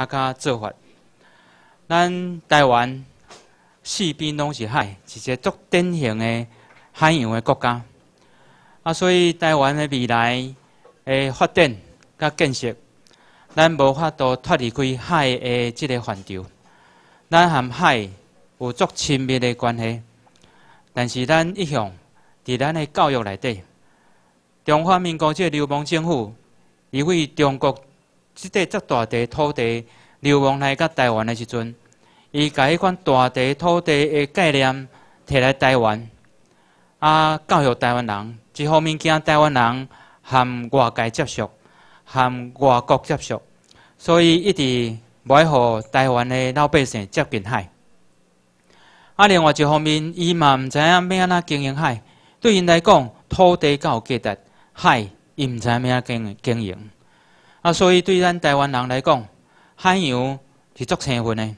啊！家做法，咱台湾四边拢是海，是一个足典型的海洋的国家。啊，所以台湾的未来的发展甲建设，咱无法度脱离开海的这个范畴。咱含海有足亲密的关系，但是咱一向伫咱的教育里底，中华民国这流氓政府，以为中国。即在占大地土地，流亡来甲台湾的时阵，伊把迄款大地土地的概念摕来台湾，啊，教育台湾人，一方面惊台湾人含外界接触，含外国接触，所以一直爱予台湾的老百姓接近海。啊，另外一方面，伊嘛唔知影要安那经营海，对因来讲，土地够价值，海伊唔知影要经经营。啊，所以对咱台湾人来讲，海洋是足珍分的。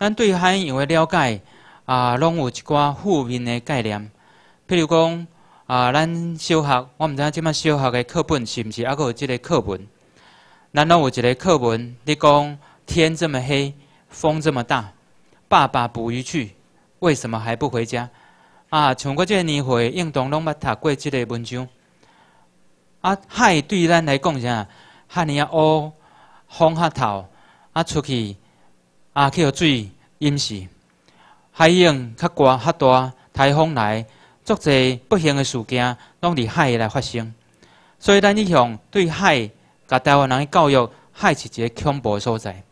咱对海洋的了解，啊，拢有一寡负面的概念。譬如讲，啊，咱小学，我毋知影即摆小学的课本是毋是还佫即个课文？咱拢有一个课文，你讲天这么黑，风这么大，爸爸捕鱼去，为什么还不回家？啊，从过个年岁，应当拢捌读过即个文章。啊，海对咱来讲，啥？尼面乌、风下头，啊出去啊去互水淹死，海涌较怪较大，台风来，足侪不幸的事件拢伫海来发生。所以，咱一向对海甲台湾人教育，海是一个恐怖所在。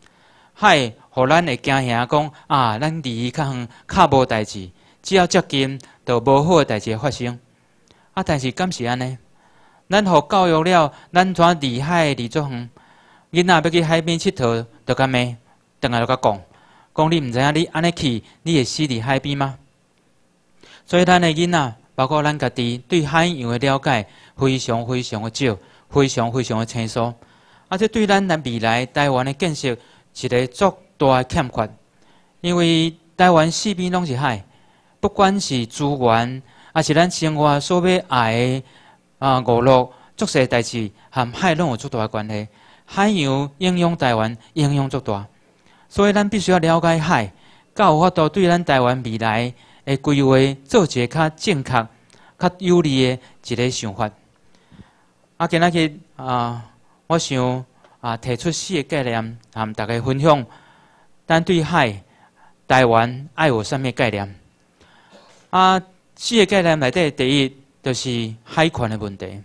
海，互咱会惊吓讲啊，咱离伊较远，较无代志，只要接近，就无好代志发生。啊，但是敢是安尼？咱互教育了，咱怎离海离作远？囡仔要去海边佚佗，就甲骂，长来，就甲讲，讲你毋知影你安尼去，你会死伫海边吗？所以咱个囡仔，包括咱家己，对海洋的了解，非常非常的少，非常非常的清楚。而且对咱咱未来台湾的建设，一个足大欠缺。因为台湾四边拢是海，不管是资源，还是咱生活所要爱。啊，五足细些代志，含海拢有足大关系。海洋影响台湾，影响足大，所以咱必须要了解海，才有法度对咱台湾未来诶规划做一个较正确、较有利诶一个想法。啊，今仔日啊，我想啊提出四个概念，含大家分享。咱对海、台湾爱有啥物概念？啊，四个概念内底第一。就是海权的问题。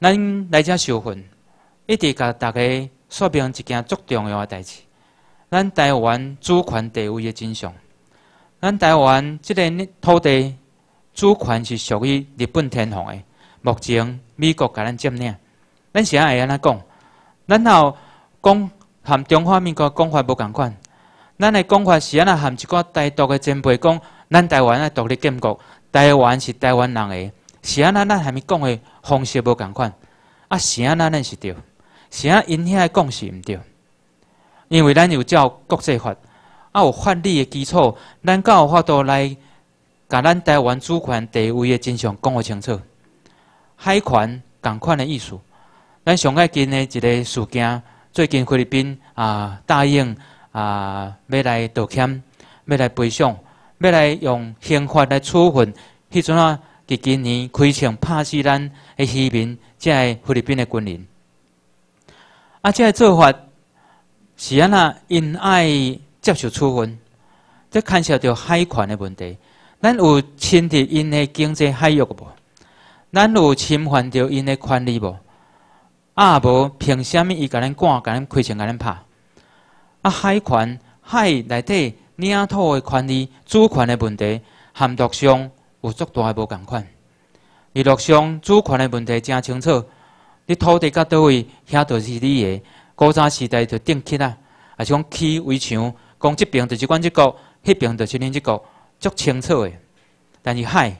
咱来遮受训，一直甲大家说明一件足重要的代志。咱台湾主权地位的真相，咱台湾这个土地主权是属于日本天皇诶。目前美国甲咱占领，咱安会安尼讲，咱后讲含中华民国讲法无共款，咱的讲法是安尼含一个台独的前辈讲，咱台湾的独立建国。台湾是台湾人的，是啊，咱咱下面讲的方式无同款，啊，是啊，咱是对，是啊，因遐讲是毋对，因为咱有照国际法，啊，有法律的基础，咱才有法度来，甲咱台湾主权地位的真相讲个清楚。海权、共款的意思，咱上开近的一个事件，最近菲律宾啊答应啊要来道歉，要来赔偿。要来用刑法来处分，迄阵啊，伫今年开枪打死咱的渔民，即个菲律宾的军人。啊，即个做法是安那因爱接受处分，即牵涉到海权的问题。咱有侵夺因的经济海域无？咱有侵犯到因的权利无？啊无，凭啥物伊甲咱赶、甲咱开枪、甲咱拍？啊，海权、海内底。领土诶权利、主权诶问题，含岛上有足大诶无共款。而陆上主权诶问题正清楚，你土地甲倒位，遐就是你诶。古早时代就定居啦，也是讲起围墙，讲这边就是管这个，那边就是恁这个，足清楚诶。但是海，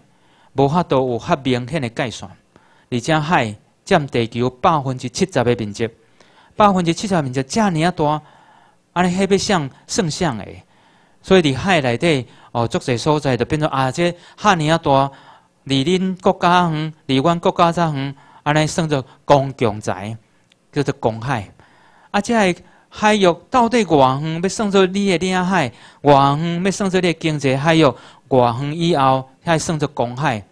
无法度有较明显诶界线，而且海占地球百分之七十诶面积，百分之七十面积遮尔大，安尼迄要像算像诶。所以，伫海内底，哦，足侪所在就变做啊！即汉尼阿大，离恁国家远，离阮国家则远，安尼算做公共财，叫做公海。啊，即个海域到底偌远，要算做你的领海，偌远要算做你经济海域，偌远以后还算做公海。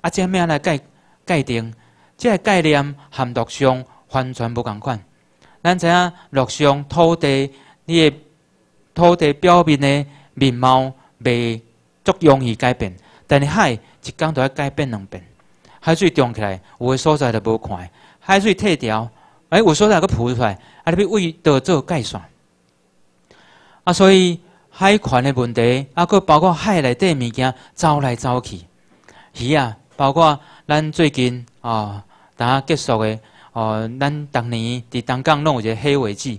啊，即个咩来界界定？即个概念含陆上完全不共款。咱知影陆上土地，你的土地表面的面貌袂足容易改变，但是海一天都要改变两遍。海水涨起来，有诶所在就无看；海水退掉，哎，有所在佫浮出来，啊，你别为着做计算。啊，所以海权诶问题，啊，佫包括海内底物件走来走去，鱼啊，包括咱最近哦，打结束诶，哦，咱当年伫东港弄一个黑尾鱼，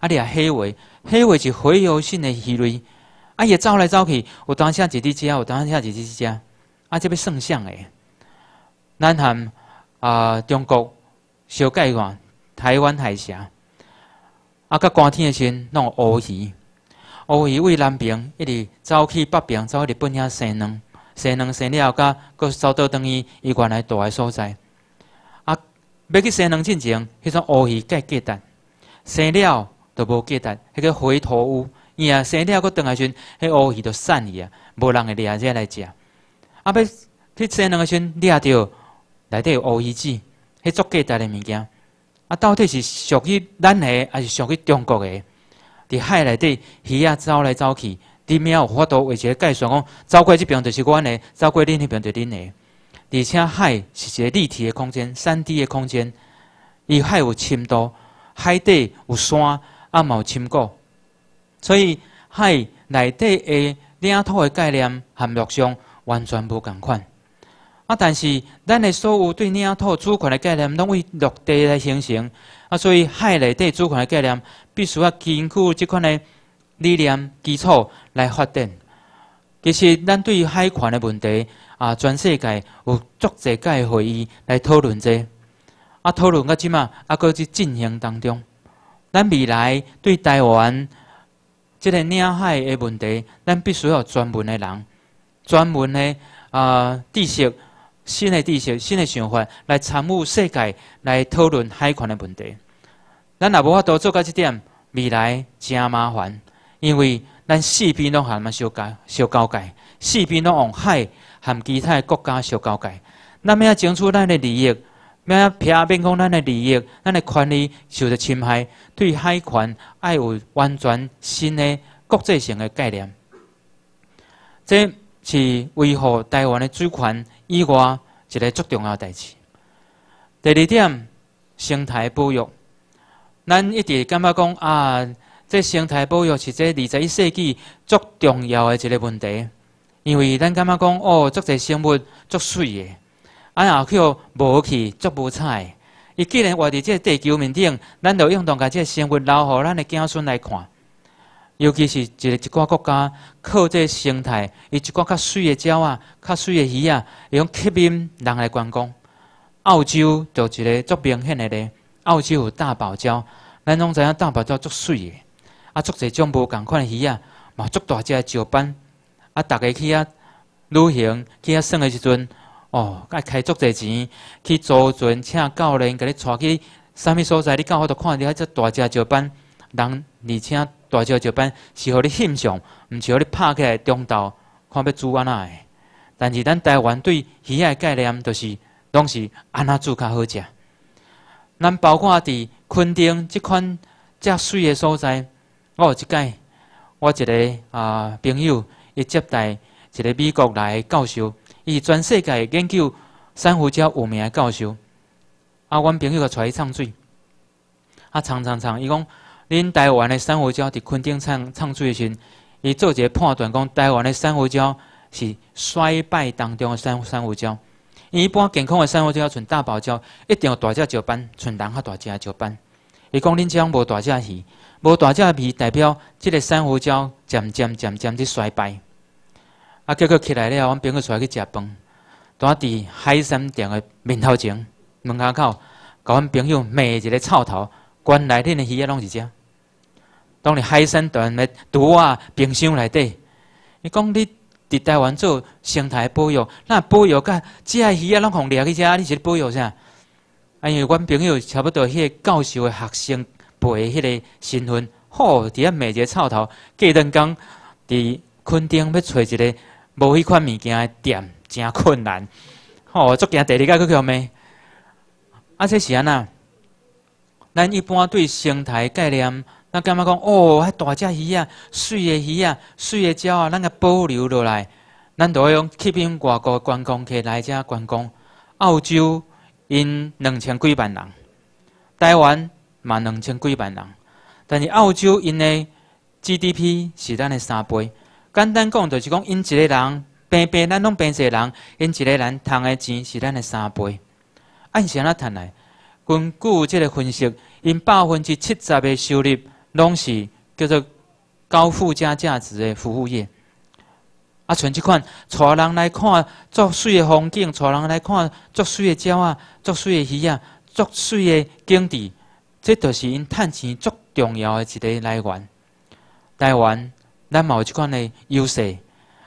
啊，你啊黑尾，黑尾是洄游性诶鱼类。啊！也招来招去，有当下姐姐家，有当下姐姐家，啊！这边圣像诶，南韩、啊中国、小概国、台湾海峡，啊！甲寒天的时，弄乌鱼，乌鱼为南边，一直走去北边，走去本遐生卵，生卵生了，甲佫走到等于伊原来大诶所在，啊！要去生卵之前，迄种乌鱼该结蛋，生了就无结蛋，迄个回头乌。伊啊，生了佫阁来下时，迄乌鱼就散去啊，无人会掠这来食。啊，要去生两个时，掠到内底有乌鱼子，迄足粿台的物件。啊，到底是属于咱的，还是属于中国的？伫海内底鱼啊，走来走去，里面有法度为个计算讲，走过来这边就是阮的，走过来迄边就恁的。而且海是一个立体的空间，三 D 的空间。伊海有深度，海底有山，嘛有深谷。所以海内地诶领土诶概念和陆上完全无共款。啊，但是咱诶所有对领土主权诶概念，拢为陆地来形成。啊，所以海内地主权诶概念，必须要根据即款诶理念基础来发展。其实咱对海权诶问题，啊，全世界有足侪个会议来讨论者。啊，讨论到即嘛，啊，搁伫进行当中。咱未来对台湾，即个领海的问题，咱必须要专门的人、专门的啊知识、新的知识、新的想法来参与世界来讨论海权的问题。咱也无法度做到这点，未来真麻烦，因为咱四边拢含嘛相交相交界，四边拢往海含其他国家相交界。咱要争取咱的利益。咩啊？别免讲咱的利益，咱的权利受着侵害，对海权爱有完全新的国际性的概念。这是维护台湾的主权以外一个足重要的代志。第二点，生态保育。咱一直感觉讲啊，即生态保育是即二十一世纪足重要的一个问题，因为咱感觉讲哦，足济生物足水嘅。啊！后去无去捉无彩。伊既然活伫即个地球面顶，咱就用动下即个生物然互咱个子孙来看。尤其是一个一寡国家靠即个生态，伊一寡较水诶鸟啊、较水诶鱼啊，伊用吸引人来观光。澳洲就一个足明显诶咧，澳洲有大堡礁，咱拢知影大堡礁足水诶，啊，足侪种无同款诶鱼啊，嘛足大只诶石斑，啊，大家去啊旅行去啊耍诶时阵。哦，该开足侪钱去租船，请教练，甲你带去啥物所在？你刚好都看到遐只大只石斑人而且大只石斑是互你欣赏，毋是互你拍起来中岛，看要煮安奈。但是咱台湾对鱼的概念，都是拢是安那煮较好食。咱包括伫垦丁即款遮水的所在，我有一个，我一个啊朋友，伊接待一个美国来教授。是全世界研究珊瑚礁有名的教授，啊，阮朋友个唱水，啊唱唱唱，伊讲恁台湾的珊瑚礁伫昆丁唱唱的时，伊做一个判断讲台湾的珊瑚礁是衰败当中的珊珊瑚礁。伊一般健康的珊瑚礁，像大堡礁，一定有大只石斑，像人较大只石斑。伊讲恁即种无大只鱼，无大只鱼代表即个珊瑚礁渐渐渐渐伫衰败。啊！叫果起来了后，阮朋友出来去食饭，啊伫海鲜店个面头前门下口，甲阮朋友骂一个臭头。原来恁个鱼仔拢是遮，当你海鲜店来，拄啊冰箱内底。伊讲你伫台湾做生态保育，那保育甲即个鱼仔拢互掠去食，你是保育啥？因为阮朋友差不多迄个教授个学生陪迄个新份，吼，伫遐骂一个臭头。过阵讲伫垦丁要找一个。无迄款物件的店真困难，吼！足惊第二个去叫咩？啊，这是安那？咱一般对生态概念，咱感觉讲，哦，迄大只鱼啊，水的鱼啊，水的鸟啊，咱个保留落来，咱要用吸引外国观光客来遮观光。澳洲因两千几万人，台湾嘛两千几万人，但是澳洲因的 GDP 是咱的三倍。简单讲，就是讲，因一个人平平，咱拢平个人，因一个人赚的钱是咱的三倍。按啥来谈来？根据这个分析，因百分之七十的收入拢是叫做高附加价值的服务业。啊，像这款，带人来看作水的风景，带人来看作水的鸟啊，作水的鱼啊，作水的景致，这都是因赚钱足重要的一个来源，来源。咱嘛有即款个优势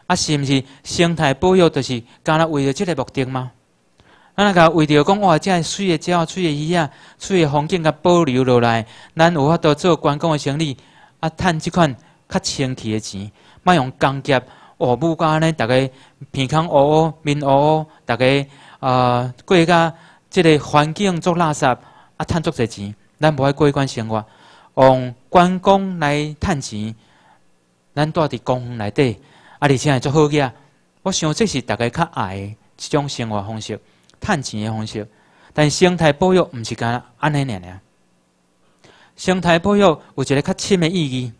啊，是毋是生态保育就是干那为着即个目的吗？咱个为着讲哇，即个水个鸟、水个鱼啊、水个风景甲保留落来，咱有法度做观光个生意啊，趁即款较清气个钱，莫用工业、乌木安尼，大个鼻腔乌、面乌大家啊，过个即个环境做垃圾啊，趁足济钱。咱无爱过迄款生活，用观光来趁钱。咱住伫公园内底，啊，而且也做好个。我想这是大家较爱一种生活方式、赚钱的方式。但生态保育唔是干安尼尔尔。生态保育有一个较深的意义，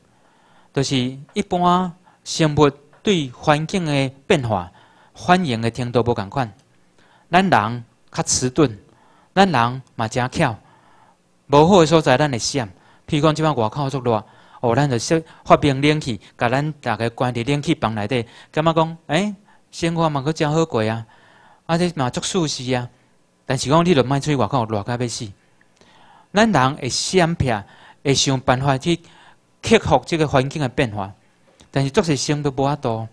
就是一般生物对环境的变化反应的程度无共款。咱人较迟钝，咱人嘛诚巧，无好的所在咱会闪。譬如讲，即摆外口足热，哦，咱就说，发病冷气，甲咱大家关伫冷气房内底，感觉讲，哎，生活嘛阁真好过啊，啊，即嘛足舒适啊。但是讲，你著莫出去外口，热到要死。咱人会想拼，会想办法去克服这个环境的变化，但是作穑心都无啊多。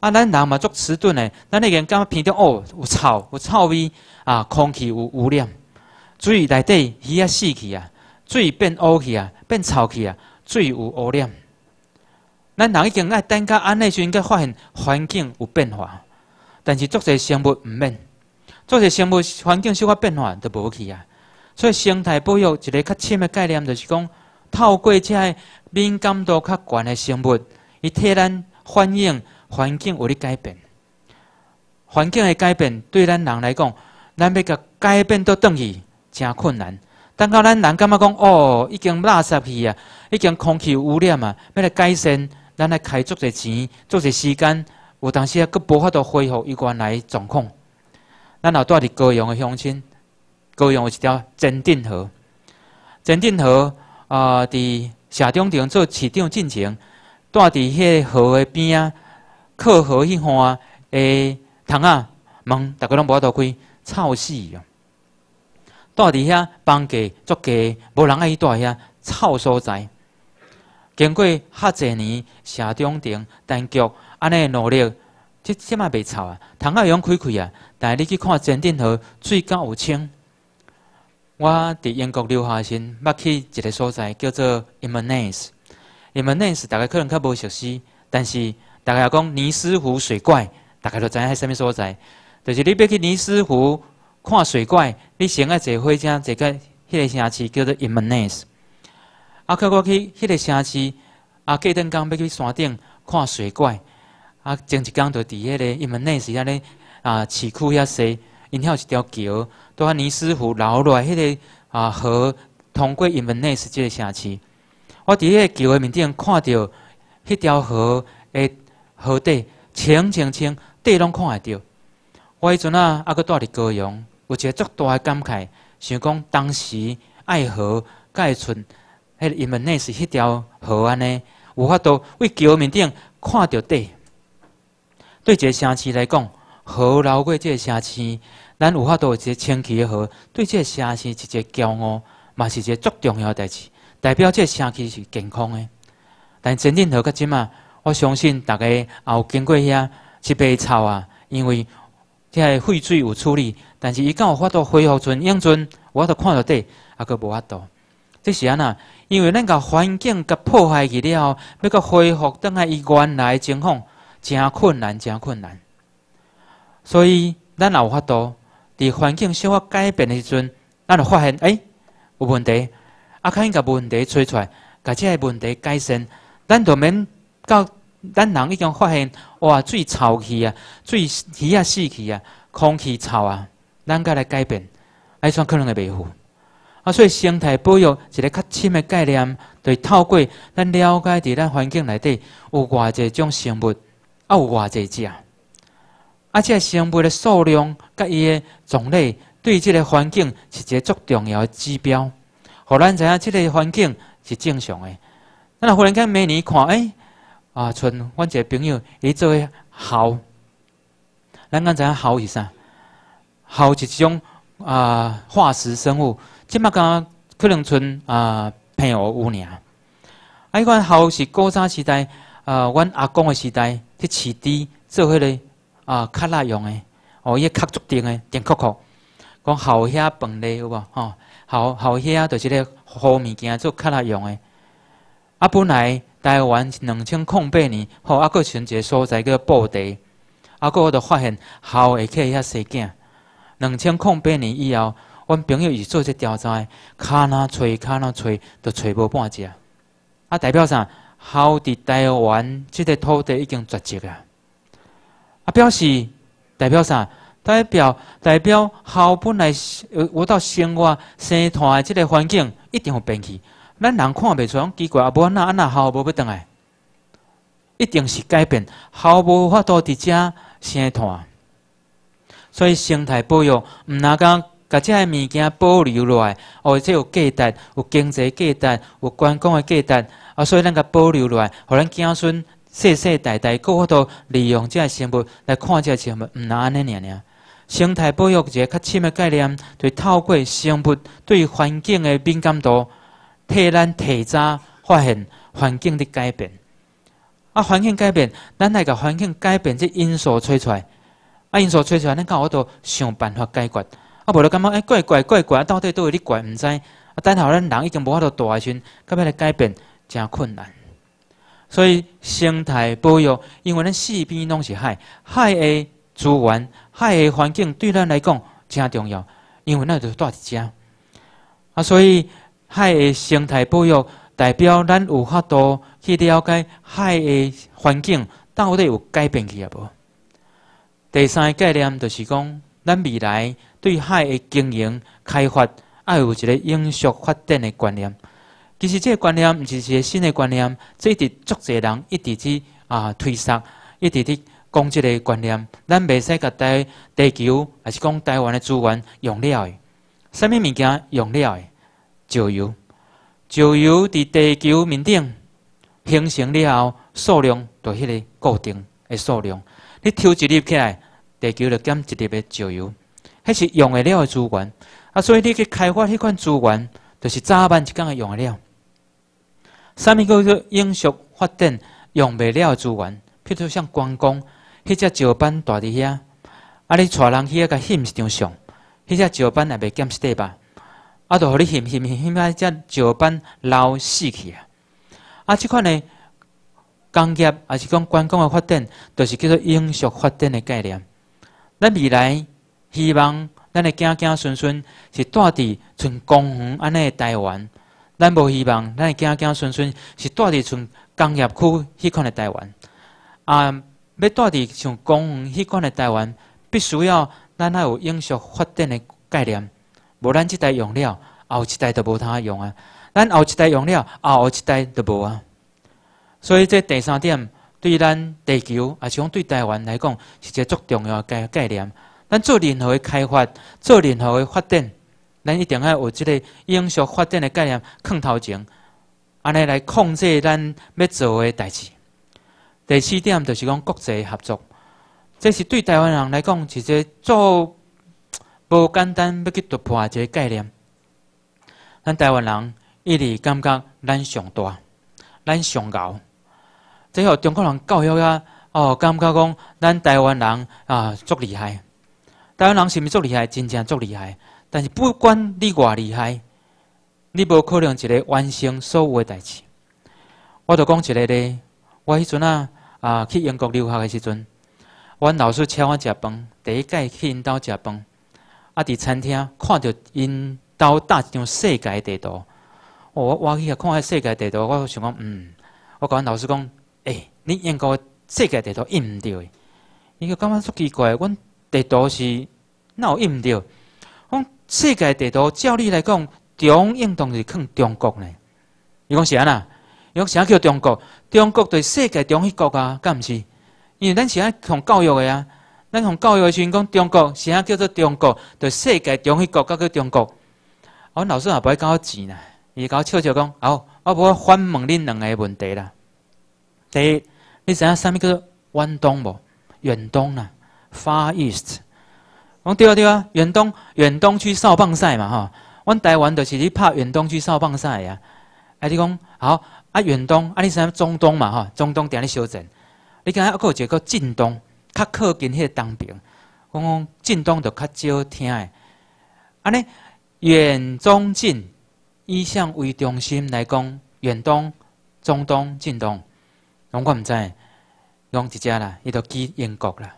啊，咱人嘛足迟钝的，咱一个人感觉鼻中哦，有臭，有臭味啊，空气有污染，水内底鱼啊死去啊，水变乌去啊，变臭去啊。水有污染，咱人已经爱等较安内，时，应该发现环境有变化。但是，做些生物唔免，做些生物环境小可变化都无去啊。所以，生态保育一个较深的概念，就是讲透过这些敏感度较悬的生物，伊替咱反映环境有咧改变。环境的改变对咱人来讲，咱要甲改变都等于真困难。等到咱人，感觉讲哦，已经垃圾去啊，已经空气污染啊，要来改善，咱来开足侪钱，足侪时间，有当时啊，阁无法度恢复伊原来状况。咱老住伫高雄的乡亲，高雄有一条真定河，真定河啊，伫社中町做市场进前，住伫迄河的边啊，靠河迄方啊，诶，虫啊、门，大家拢无法度开，臭死哦！住伫遐房价、足低，无人爱住遐臭所在。经过哈侪年，城中镇、单局安尼努力，即即嘛袂臭啊，窗仔用开开啊，但系你去看前顶河，水够有清。我伫英国留学时，捌去一个所在叫做 i m m a n n c e m m a n c e 大概可能较无熟悉，但是大家讲尼斯湖水怪，大概都知影系啥物所在，就是你要去尼斯湖。看水怪，你先爱坐火车，坐个迄个城市叫做 Imanes，啊，去过去迄个城市，啊，过阵刚要去山顶看水怪。啊，前一工江在 n 下咧，a n 内斯遐咧，啊，市区遐细，因遐有一条桥，都按尼斯湖落来，迄个啊河通过 Imanes 这个城市。我伫迄个桥诶面顶看到迄条河诶河底清清清，底拢看会到。我迄阵啊，啊，搁住伫高雄。有一个足大个感慨，想讲当时爱河盖村，迄伊们那是迄条河安尼，有法度为桥面顶看着对。一个城市来讲，河流过这城市，咱有法度有个清气的河，对这城市是一个骄傲，嘛是一个足重要的代志，代表这城市是健康的。但真正好个即嘛，我相信大家也有经过遐去爬操啊，因为。即个废水有处理，但是伊敢有法度恢复阵永阵，我都看着底，啊，佫无法度。即是安那，因为咱个环境甲破坏去了，后，要佮恢复当下伊原来情况，真困难，真困难。所以咱也有法度，伫环境小可改变的时阵，咱就发现，哎，有问题，啊，较紧佮问题找出来，佮即个问题改善，咱做免到。咱人已经发现，哇！水臭去啊，水鱼啊死去啊，空气臭啊，咱该来改变，还算可能会袂好。啊，所以生态保育一个较深的概念，对透过咱了解，伫咱环境内底有偌济种生物，啊有偌济只，啊，即个生物的数量佮伊的种类，对即个环境是一个足重要的指标，互咱知影即个环境是正常的。咱若忽然间每年看，哎！啊，剩阮一个朋友，伊做蚝，咱刚才蚝是啥？蚝是一种啊化石生物，即马刚可能村啊平湖有俩。啊，迄款蚝是古早时代，呃，阮阿公诶时代去饲猪做迄个啊壳仔用诶，哦，伊壳卡定诶，定壳壳。讲蚝遐饭类有无？吼，蚝蚝遐就是咧好物件做壳仔用诶。啊，本来。台湾两千零八年，吼，啊，佫剩一个所在叫布袋，啊，佫我就发现校会起遐生囝。两千零八年以后，阮朋友伊做即调查，卡若找卡若找，都找无半只。啊，代表啥？校伫台湾，即个土地已经绝迹啊！啊，表示代表啥？代表代表校本来，我到生活生态即个环境一定有变去。咱人看袂出，红奇怪，啊！无那安那毫无要倒等一定是改变，毫无法度伫遮生态。所以生态保育，唔讲，刚甲的物件保留落来，哦，这有价值，有经济价值，有观光的价值，啊！所以咱甲保留落来，互咱子孙世世代代够法都利用只生物来看只生物，唔若安尼尔样。生态保育一个较深的概念，就透过生物对环境的敏感度。替咱提早发现环境的改变，啊，环境改变，咱来个环境改变，这因素吹出，来，啊，因素吹出，来，咱搞好多想办法解决，啊，无然感觉哎怪怪怪怪，到底都有啲怪，唔知，啊，等下咱人已经无法度大诶时，咁样来改变真困难。所以生态保育，因为咱四边拢是海，海诶资源、海诶环境对咱来讲真重要，因为咱是大一只啊，所以。海的生态保育代表咱有法度去了解海的环境到底有改变去无？第三个概念就是讲，咱未来对海的经营开发，爱有一个永续发展的观念。其实这个观念不是一个新的观念，这直足侪人一直去啊推搡，一直去讲即个观念。咱未使甲台地球，还是讲台湾的资源用了的，什么物件用了的？石油，石油伫地球面顶形成了后，数量就迄个固定诶数量。你抽一粒起来，地球就减一粒诶石油。迄是用会了诶资源，啊，所以你去开发迄款资源，就是晚一就会用诶了。啥物叫做永续发展？用未了诶资源，譬如像关公，迄只石板住伫遐，啊，你带人去遐，甲翕一张相，迄只石板也袂减一块吧？啊，都互你咸咸咸咸阿只石板老死去啊！啊，即款呢工业，阿是讲观光的发展，都是叫做永续发展的概念。咱未来希望咱的仔囝孙孙是住伫像公园安尼的台湾，咱无希望咱的仔囝孙孙是住伫像工业区迄款的台湾。啊，要住伫像公园迄款的台湾，必须要咱阿有永续发展的概念。无咱即代用了，后一代都无通用啊！咱后一代用了，后后一代都无啊！所以这第三点对咱地球啊，讲对台湾来讲是一个足重要的概概念。咱做任何的开发，做任何的发展，咱一定要有这个永续发展的概念，控头前，安尼来控制咱要做的代志。第四点就是讲国际合作，这是对台湾人来讲，其实做。无简单要去突破一个概念。咱台湾人一直感觉咱上大，咱上高，即互中国人教育啊，哦，感觉讲咱台湾人啊足厉害。台湾人是毋足厉害，真正足厉害。但是不管你偌厉害，你无可能一个完成所有诶代志。我著讲一个呢，我迄阵啊啊去英国留学诶时阵，阮老师请我食饭，第一届去因兜食饭。啊！伫餐厅看到因兜搭一张世界地图，我我起遐看遐世界地图，我想讲，嗯，我甲阮老师讲，诶，你英国世界地图印着对，伊就感觉足奇怪，阮地图是有印毋对，阮世界地图照理来讲，中印度是囥中国呢？伊讲是安呐？伊讲啥叫中国？中国对世界中迄国啊，敢毋是？因为咱是爱从教育个啊。咱从教育时阵讲，中国啥叫做中国？在世界中迄个国家叫中国。阮老师也不会教我钱呢，伊教我笑笑讲：“哦，我无过反问恁两个问题啦。第一，你知影啥物叫做远东无？远东啦，Far East。我对啊对啊，远东，远东去扫棒赛嘛吼，阮台湾就是拍远东去扫棒赛啊。啊，你讲好啊，远东啊，你知影中东嘛吼，中东定咧修正。你讲还一个叫近东。”较靠近迄个当兵，讲讲近东就较少听的。安尼远中近，以向为中心来讲，远东、中东、近东，拢我毋知，侬一只啦，伊都记英国啦。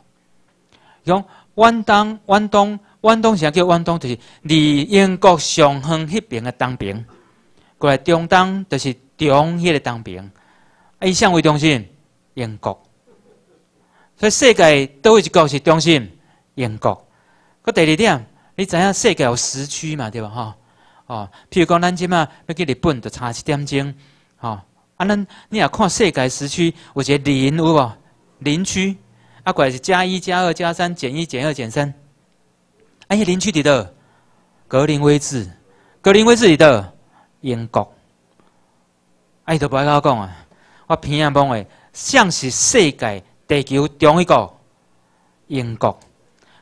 讲远东，远东，远东啥叫远东？就是离英国上远迄边的当兵。过来中东就是中迄个当兵，以向为中心，英国。所以世界倒位一个是中心，英国。个第二点，你知影世界有时区嘛，对无哈？哦，譬如讲咱即嘛，要去日本就差一点钟，哦。啊，咱你也看世界时区，有一个零有无？零区，啊，过来是加一、加二、加三，减一、减二、减三。哎，零区里的格林威治，格林威治里的英国。哎，都不爱跟我讲啊，我偏爱讲诶，像是世界。地球中一个英国，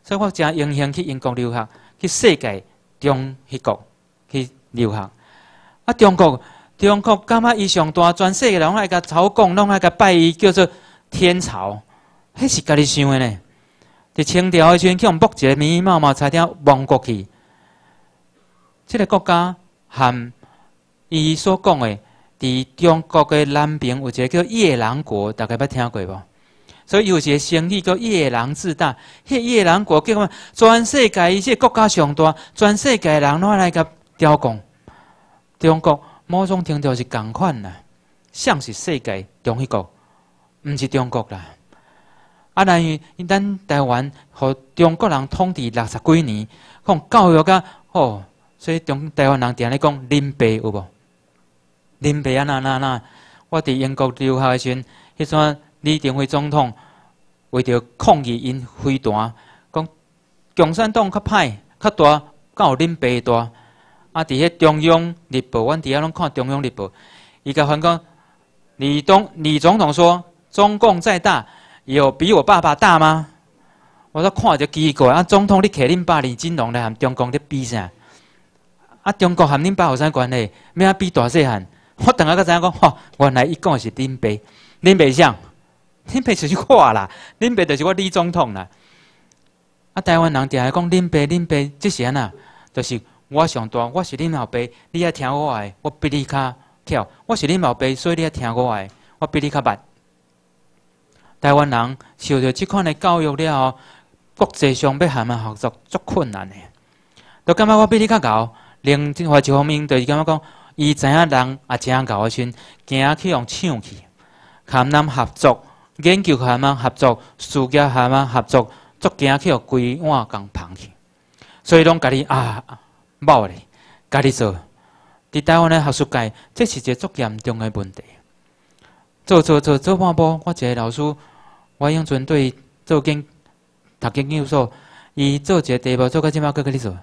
所以我正荣幸去英国留学，去世界中一个去留学。啊，中国，中国，感觉伊上大，全世界拢爱甲嘲讽，拢爱甲拜伊叫做天朝，迄是家己想的呢。伫清朝时阵，去往北一个美貌貌才条亡国去。即个国家含伊所讲的，伫中国个南边有一个叫夜南国，大家捌听过无？所以有个生语叫夜郎自大，迄夜郎国叫嘛？全世界一些国家上大，全世界人哪来甲雕工？中国某种程度是共款啦，像是世界中一国，毋是中国啦。啊，因伊咱台湾和中国人统治六十几年，讲教育个哦，所以中台湾人定咧讲林爸有无？林背啊，那那那，我伫英国留学时，阵，迄阵。李登辉总统为着抗议因飞弹，讲共产党较歹、较大，较有爸兵大。啊！伫遐中央日报，阮伫遐拢看中央日报。伊甲反讲，李东李总统说，中共再大，有比我爸爸大吗？我说看着奇怪。啊！总统你摕恁爸李金龙来和中共咧比啥？啊！中国和恁爸有啥关系？咩比大细汉？我等下个知影讲，吼，原来伊讲是恁爸，恁爸啥？恁爸就是我啦，恁爸就是我李总统啦。啊，台湾人定系讲恁爸恁爸即这安呐，就是我上大，我是恁老爸，你爱听我的，我比你较巧。我是恁老爸，所以你爱听我的，我比你较慢。台湾人受着即款的教育了后，国际上要喊们合作足困难的。都感觉我比你较高，另即一方面就是感觉讲，伊知影人也真够诶，的先，今去用抢去，含咱合作。研究蛤蟆合作，暑假蛤蟆合作，足业去归我共捧去，所以拢家己啊，某咧，家己做。伫台湾咧学术界，这是一个足严重诶问题。做做做做半步，我一个老师，我用针对做业，读研究所，伊做一个题目，做到即末搁搁哩做？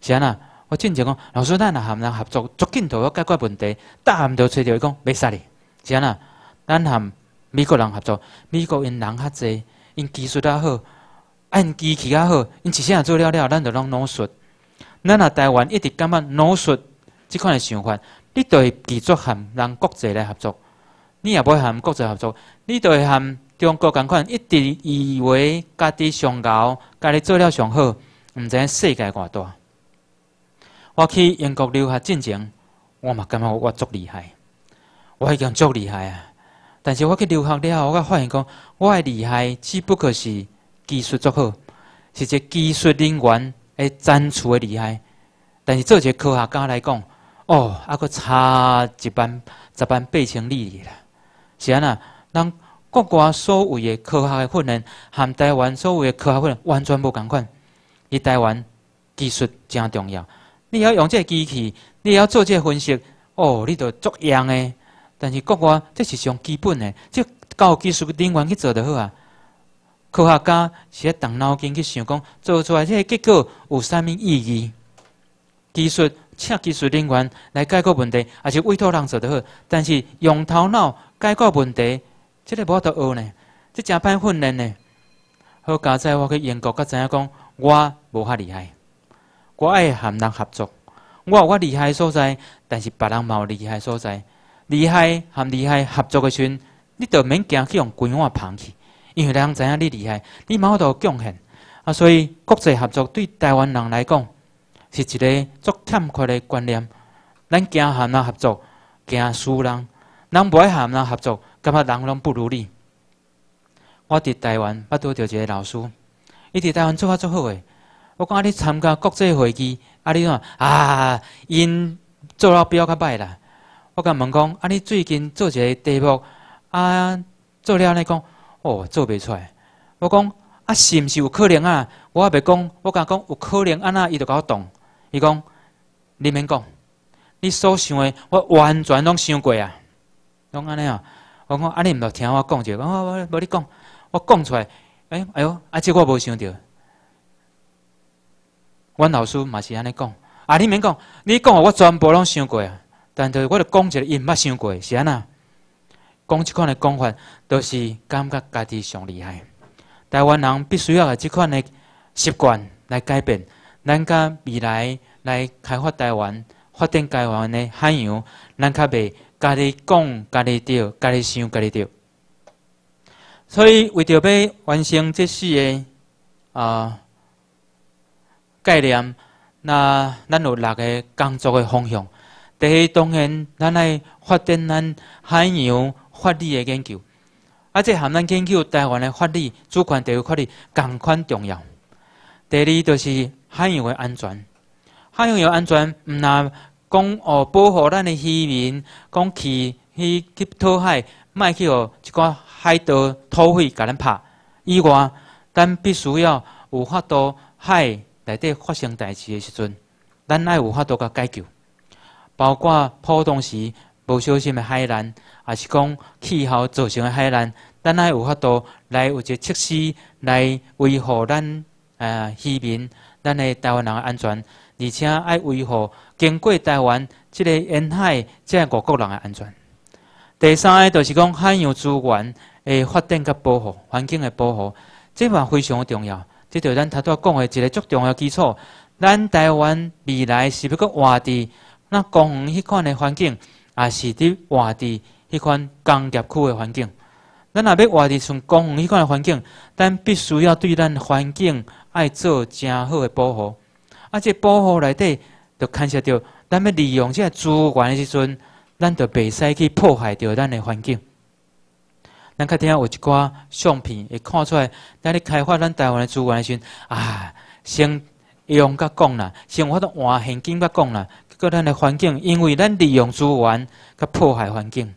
是安那？我正常讲，老师咱啊含人合作，足紧度要解决问题，答案度找着，伊讲袂使哩。是安那？咱含。美国人合作，美国因人较侪，因技术较好，按机器较好，因一实也做了了，咱就拢脑术。咱啊台湾一直感觉脑术即款嘅想法，你会继续含人国际来合作，你也不含国际合作，你会含中国共款，一直以为家己上高，家己做了上好，唔知世界偌大。我去英国留学之前，我嘛感觉我足厉害，我已经足厉害啊！但是我去留学了后，我发现讲我的厉害，只不过是技术足好，是一个技术人员的展出的厉害。但是做个科学，家来讲，哦，还佫差一班、十班、八成里啦。是安那？咱国外所谓的科学的训练，含台湾所谓的科学训练，完全无共款。伊台湾技术真重要，你要用这机器，你要做这分析，哦，你着足样诶。但是国外这是上基本的，即教技术人员去做就好啊。科学家是咧动脑筋去想，讲做出来这个结果有啥物意义？技术、请技术人员来解决问题，还是委托人做就好。但是用头脑解决问题，即个无得学呢，即诚歹训练呢。好，加载我去英国，甲知影讲我无遐厉害，我爱含人合作，我有我厉害所在，但是别人无厉害所在。厉害含厉害合作的时，阵，你都免惊去用规话捧去，因为人知影你厉害，你冇到贡献，啊！所以国际合作对台湾人来讲，是一个足欠缺的观念。咱惊和人合作，惊输人；，咱不爱和人合作，感觉人拢不如你。我伫台湾捌拄着一个老师，伊伫台湾做法足好嘅，我讲你参加国际会议，啊你讲啊，因做到比我较歹啦。我甲问讲，啊，你最近做一个题目，啊，做了安尼讲，哦，做袂出。来。我讲，啊，是毋是有可能啊？我啊，袂讲。我甲讲，有可能，安那伊就我动。伊讲，你免讲，你所想的，我完全拢想过啊，拢安尼啊。我讲，啊，你毋著听我讲者，我我无你讲，我讲出来。哎哎呦，啊，这我无想到。阮老师嘛是安尼讲，啊，你免讲，你讲我全部拢想过啊。但着，我着讲一个，毋捌想过是安那。讲即款的讲法，都是感觉家己上厉害。台湾人必须要个即款的习惯来改变。咱甲未来来开发台湾、发展台湾的海洋，咱较袂家己讲、家己钓、家己想、家己钓。所以为着要完成即四个啊概念，那咱有六个工作的方向。第一，当然，咱来发展咱海洋法律的研究，啊！即含咱研究台湾的法律主权地位法律共款重要。第二就是海洋的安全，海洋有安全，唔呐讲哦保护咱的渔民，讲去去讨海，卖去哦一个海盗土匪甲咱拍。以外，咱必须要有法度，海内底发生代志的时阵，咱爱有法度甲解救。包括普通时无小心的海难，也是讲气候造成的海难。咱系有法度来有一个措施来维护咱啊，渔民、咱的台湾人的安全，而且爱维护经过台湾即个沿海即个外国人的安全。第三个就是讲海洋资源诶发展佮保护、环境的保护，即嘛非常重要。即对咱头拄讲的一个足重要基础。咱台湾未来是要搁活伫那公园迄款的环境，也是伫外地迄款工业区的环境。咱若要外地像公园迄款的环境，咱必须要对咱环境爱做真好的保护，啊，这保护内底，就牵涉到咱要利用这资源的时阵，咱就袂使去破坏掉咱的环境。咱较听有一挂相片，会看出来，咱你开发咱台湾的资源的时，阵，啊，先用甲讲啦，先发到换现金甲讲啦。各咱的环境，因为咱利用资源，佮破坏环境。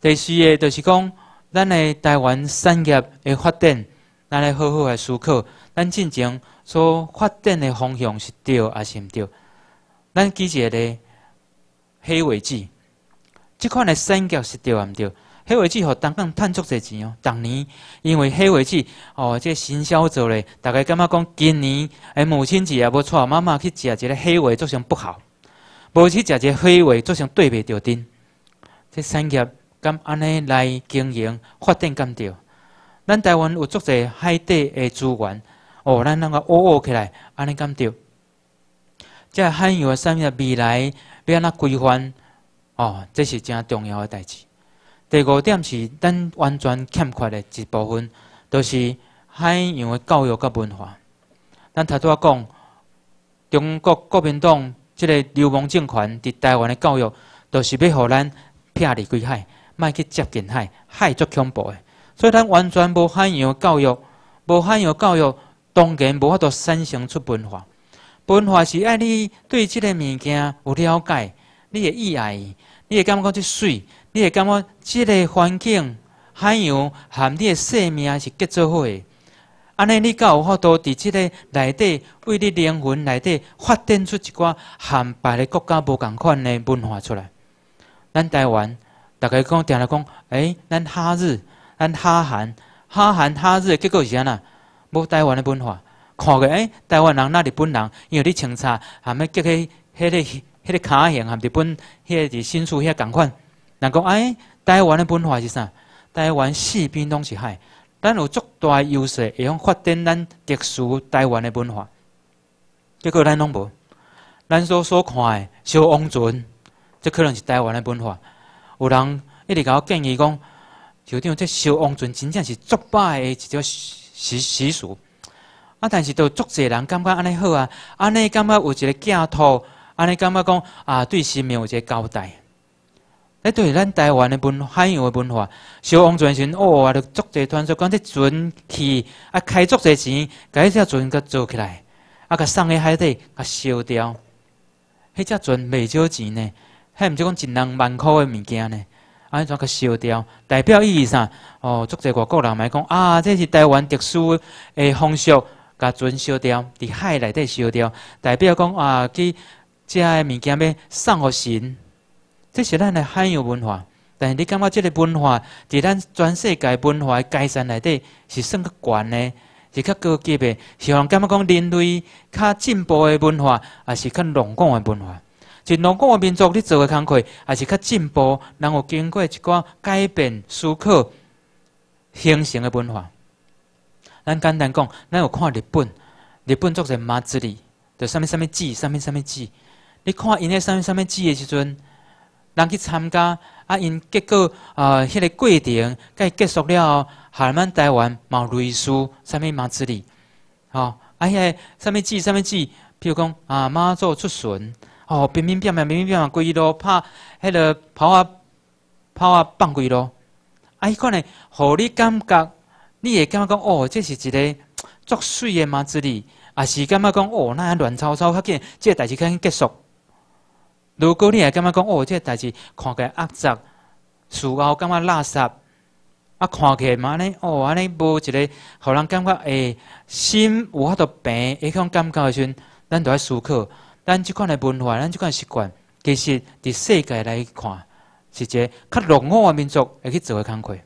第四个就是讲，咱的台湾产业的发展，咱来好好来思考，咱进前所发展的方向是对还是唔对？咱记住呢，迄位置，即款的产业是对唔对？黑尾鸡，吼，人讲赚足侪钱哦。逐年，因为黑尾鸡，哦，即、个行销做咧，大家感觉讲今年，诶母亲节也要带妈妈去食一个黑尾，做成不好，无去食一个黑尾，做成对袂着顶。即产业，敢安尼来经营、发展，敢着。咱台湾有足侪海底的资源，哦，咱能够挖挖起来，安尼敢着。即海洋产业未来，要安怎规范，哦，这是真重要诶代志。第五点是，咱完全欠缺的一部分，就是海洋的教育甲文化。咱头拄仔讲，中国国民党即个流氓政权伫台湾的教育，都是要互咱拆离归海，卖去接近海，海足恐怖的。所以，咱完全无海洋教育，无海洋教育，当然无法度产生出文化。文化是爱你对即个物件有了解，你会热爱，你会感觉即水。你会感觉即个环境、海洋含你的生命是结做伙的，安尼你敢有法度伫即个内底，为你灵魂内底发展出一寡含别个国家无共款的文化出来。咱台湾大家讲定了讲，哎，咱哈日、咱哈韩、哈韩哈日的结果是安怎？无台湾的文化，看个哎，台湾人、那日本人，因为你穿差含要结合，迄个、迄个卡型含日本，迄个是新书，遐共款。人讲哎，台湾的文化是啥？台湾四边拢是海，咱有足大优势，会用发展咱特殊台湾的文化。结果咱拢无，咱所所看的小王船，这可能是台湾的文化。有人一直甲我建议讲，就讲这小王船真正是足歹的一条习习俗。啊，但是都足侪人感觉安尼好啊，安尼感觉有一个寄托，安尼感觉讲啊，对心面有一个交代。哎，对，咱台湾的文化，海洋的文化，消防船船哦啊，要作济传说讲这船去啊，开足济钱，迄只船甲做起来，啊，甲送去海底，甲烧掉。迄只船袂少钱呢，还唔是讲一两万块的物件呢？安怎克烧掉？代表意义啥？哦，足济外国人来讲啊，这是台湾特殊诶风俗，甲船烧掉，伫海内底烧掉，代表讲啊，去这物件要送互神。即是咱的海有文化，但是你感觉这个文化在咱全世界文化的改善内底是算较悬的，是较高级的，是望感觉讲人类较进步的文化，还是较农耕的文化。就农耕的民族，你做嘅工课，也是较进步，然后经过一寡改变、思考、形成嘅文化。咱简单讲，咱有看日本，日本作成麻子字，就上面上面字，上面上面字。你看因咧上面上面字嘅时阵。人去参加啊，因结果啊，迄个过程该结束了后，海蛮台湾毛瑞书上面麻子吼、哦，迄个上面记上面记，譬如讲啊，妈做出巡，哦，乒乒乓乓，乒乒乓规归咯，拍迄个跑啊跑啊放规路，咯，迄可能互你感觉你会感觉讲，哦，这是一个作祟的马子里，啊，是感觉讲哦，那乱糟糟，较紧个代志较紧结束。如果你也感觉讲哦，这代志看起肮脏、事后感觉垃圾，啊，看起嘛呢？哦，安尼无一个，互人感觉诶，心有法度病，迄种感觉时阵，咱要思考，咱即款的文化，咱即款习惯，其实伫世界来看，是一个较落伍的民族会去做的工课。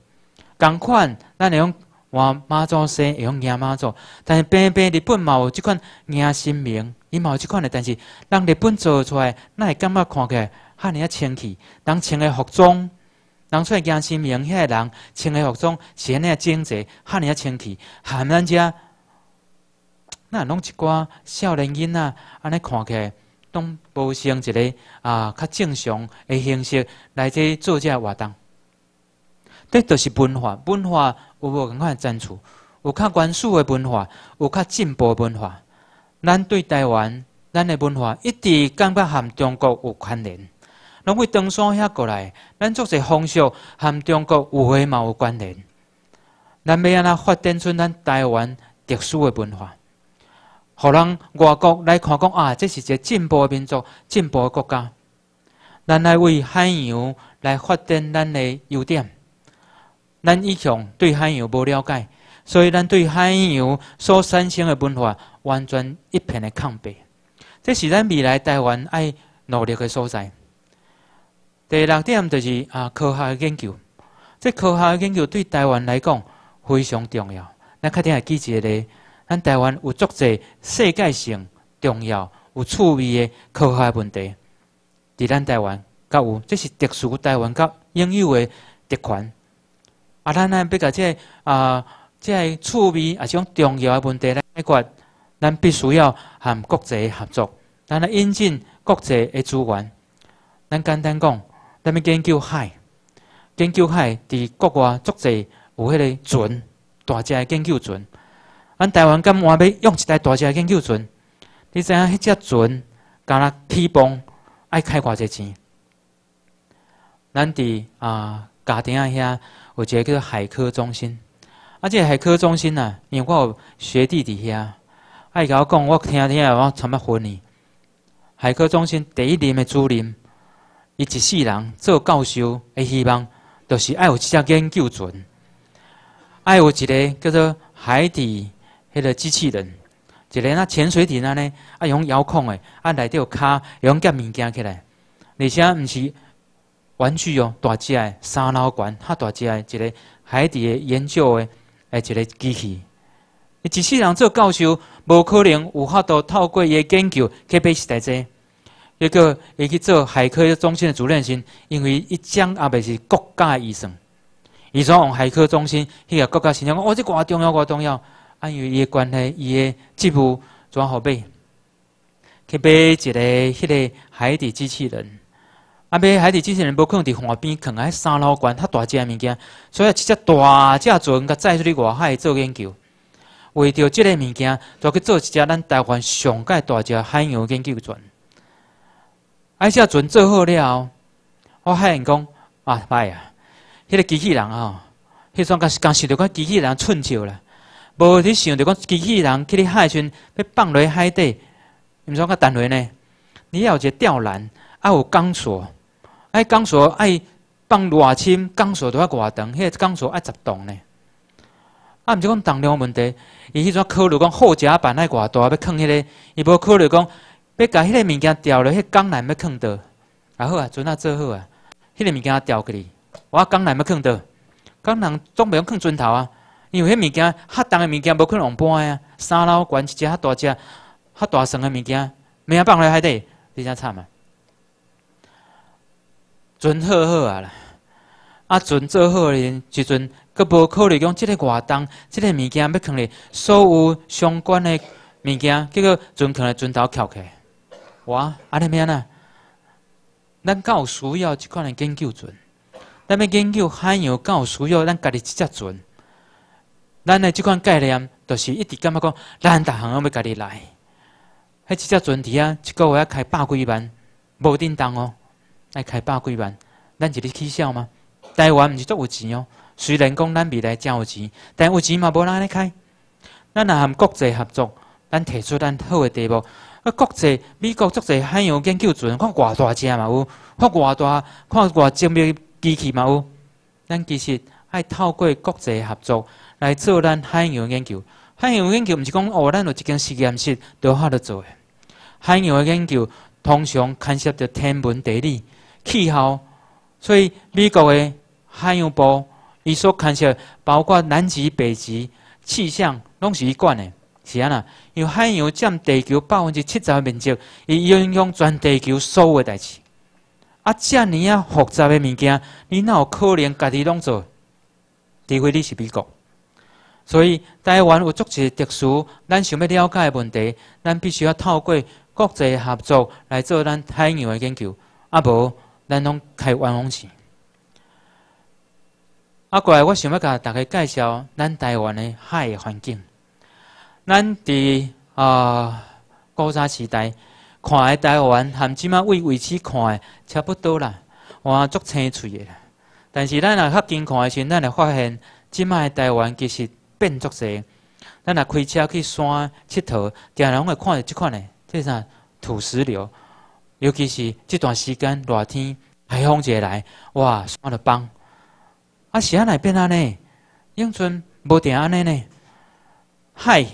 同款咱用换妈祖生，会用爷妈祖，但是偏偏日本嘛有即款爷心明。伊嘛有即款诶，但是人日本做出来，那会感觉看起来尔仔清气。人穿的服装，人出来行新明遐人穿的服装，尼那整洁，尔仔清气。含咱遮，那拢一寡少年囡仔，安尼看起来，拢无像一个啊较正常的形式来这做遮活动。这就是文化，文化有无款化层次，有较原始的文化，有较进步文化。咱对台湾，咱的文化一直感觉和中国有关联。从台东山遐过来，咱作个风俗和中国有许嘛有关联。咱要安它发展出咱台湾特殊的文化，互人外国来看讲啊，这是一个进步民族、进步国家。咱来为海洋来发展咱的优点。咱以前对海洋无了解。所以咱对海洋所产生的文化，完全一片的抗白，这是咱未来台湾爱努力的所在。第六点就是啊，科学研究，即科学研究对台湾来讲非常重要。咱肯定要记住咧，咱台湾有足侪世界性重要、有趣味的科学问题，伫咱台湾甲有，这是特殊台湾甲拥有的特权。啊，咱咱要甲即啊。即系处味啊，种重要的问题来解决，咱必须要和国际合作，咱来引进国际的资源。咱简单讲，咱要研究海，研究海伫国外足济有迄个船，大只的研究船。咱台湾敢话要用一台大只的研究船，你知影迄只船，敢若起磅爱开偌济钱？咱伫啊家庭啊遐，有一个叫海科中心。啊，即个海科中心呐，因为我有学弟伫遐，爱甲我讲，我听听下，我参不昏去。海科中心第一任的主任，伊一世人做教授的希望，就是爱有一只研究船，爱有一个叫做海底迄个机器人，一个那潜水艇安呢，啊用遥控的，内底有卡，用夹物件起来。而且毋是玩具哦，大只的沙捞悬，哈大只的，一个海底的研究的。诶一个机器，伊一世人做教授，无可能有法度透过嘅研究，去背是代债。一个，伊去做海科中心的主任先，因为一将阿袂是国家医生，伊往海科中心，迄个国家行政，我即个重要，偌重要，因为伊关系，伊的职务怎好背，去买一个迄个海底机器人。阿别海底机器人，无可能伫岸边扛挨三楼悬较大只物件，所以一只大只船甲载出去外海做研究。为着即个物件，就去做一只咱台湾上界大只海洋研究船。迄只船做好了，我海员讲，啊，歹啊！迄个机器人吼，迄阵刚刚想到讲机器人寸手啦，无你想着讲机器人去哩海船被放雷海底，毋知怎甲单位呢？你有一个吊篮，啊，有钢索。哎，钢索哎放偌深，钢索都遐偌长，迄、个钢索爱十栋呢。啊，唔是讲重量问题，伊迄阵考虑讲后脚板爱偌大，要囥迄个，伊无考虑讲，要甲迄个物件吊了，迄钢缆要囥倒。啊好啊，船啊做好啊，迄个物件吊起哩，我钢缆要囥倒，钢缆总袂用囥砖头啊，因为迄物件较重的物件无可能搬啊，三楼悬一只较大只，较大身的物件物件放法海底，比正惨啊。船好好啊啦，啊船做好哩，就阵佫无考虑讲，即个活动、即个物件要放咧，所有相关的物件，结果船向来船头翘起。我啊，尼咩啦？咱够需要即款的研究船，咱要研究海洋够需要，咱家己一只船。咱的即款概念，就是一直感觉讲，咱逐项拢要家己来。迄一只船底啊，一个月开百几万，无叮当哦。爱开百几万，咱就日取笑吗？台湾毋是足有钱哦。虽然讲咱未来真有钱，但有钱嘛无哪尼开。咱若含国际合作，咱提出咱好诶地步。啊，国际美国足济海洋研究船，看偌大只嘛有，看偌大，看偌精密机器嘛有。咱其实爱透过国际合作来做咱海洋研究。海洋研究毋是讲哦，咱有一间实验室多发了做海洋个研究通常牵涉到天文地理。气候，所以美国的海洋部，伊所牵涉包括南极、北极气象，拢是一贯的，是安尼，因为海洋占地球百分之七十的面积，伊影响全地球所有代志。啊，遮尔啊复杂的物件，你哪有可能家己拢做？除非你是美国。所以台湾有足些特殊，咱想要了解的问题，咱必须要透过国际合作来做咱海洋的研究。啊，无。咱拢开万隆市，啊，过来，我想欲甲大家介绍咱台湾的海的环境。咱伫啊，古早时代看的台湾，含即卖位位置看的差不多啦，哇，足清楚的。啦。但是咱若较近看的时，咱会发现即卖台湾其实变足侪。咱若开车去山佚佗，定拢会看到即款的，即啥土石流。尤其是这段时间，热天台风借来，哇，山得崩。啊，安内变安尼，永春无定安尼呢？海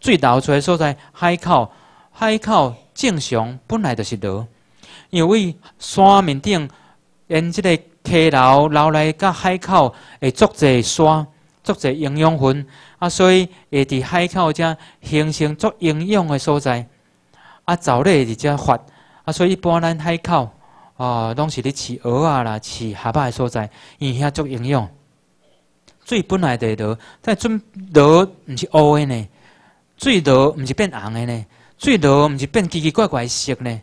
最流出的所在海口，海口正常本来就是落，因为山面顶因这个溪流流来，甲海口会作济山，作济营养分，啊，所以会伫海口遮形成作营养的所在，啊，藻类就只发。啊，所以一般咱海口啊，拢是咧饲鹅啊啦、饲虾仔的所在，因遐做营养。水本来在落，但准落毋是乌的呢，水落毋是变红的呢，水落毋是变奇奇怪怪色呢。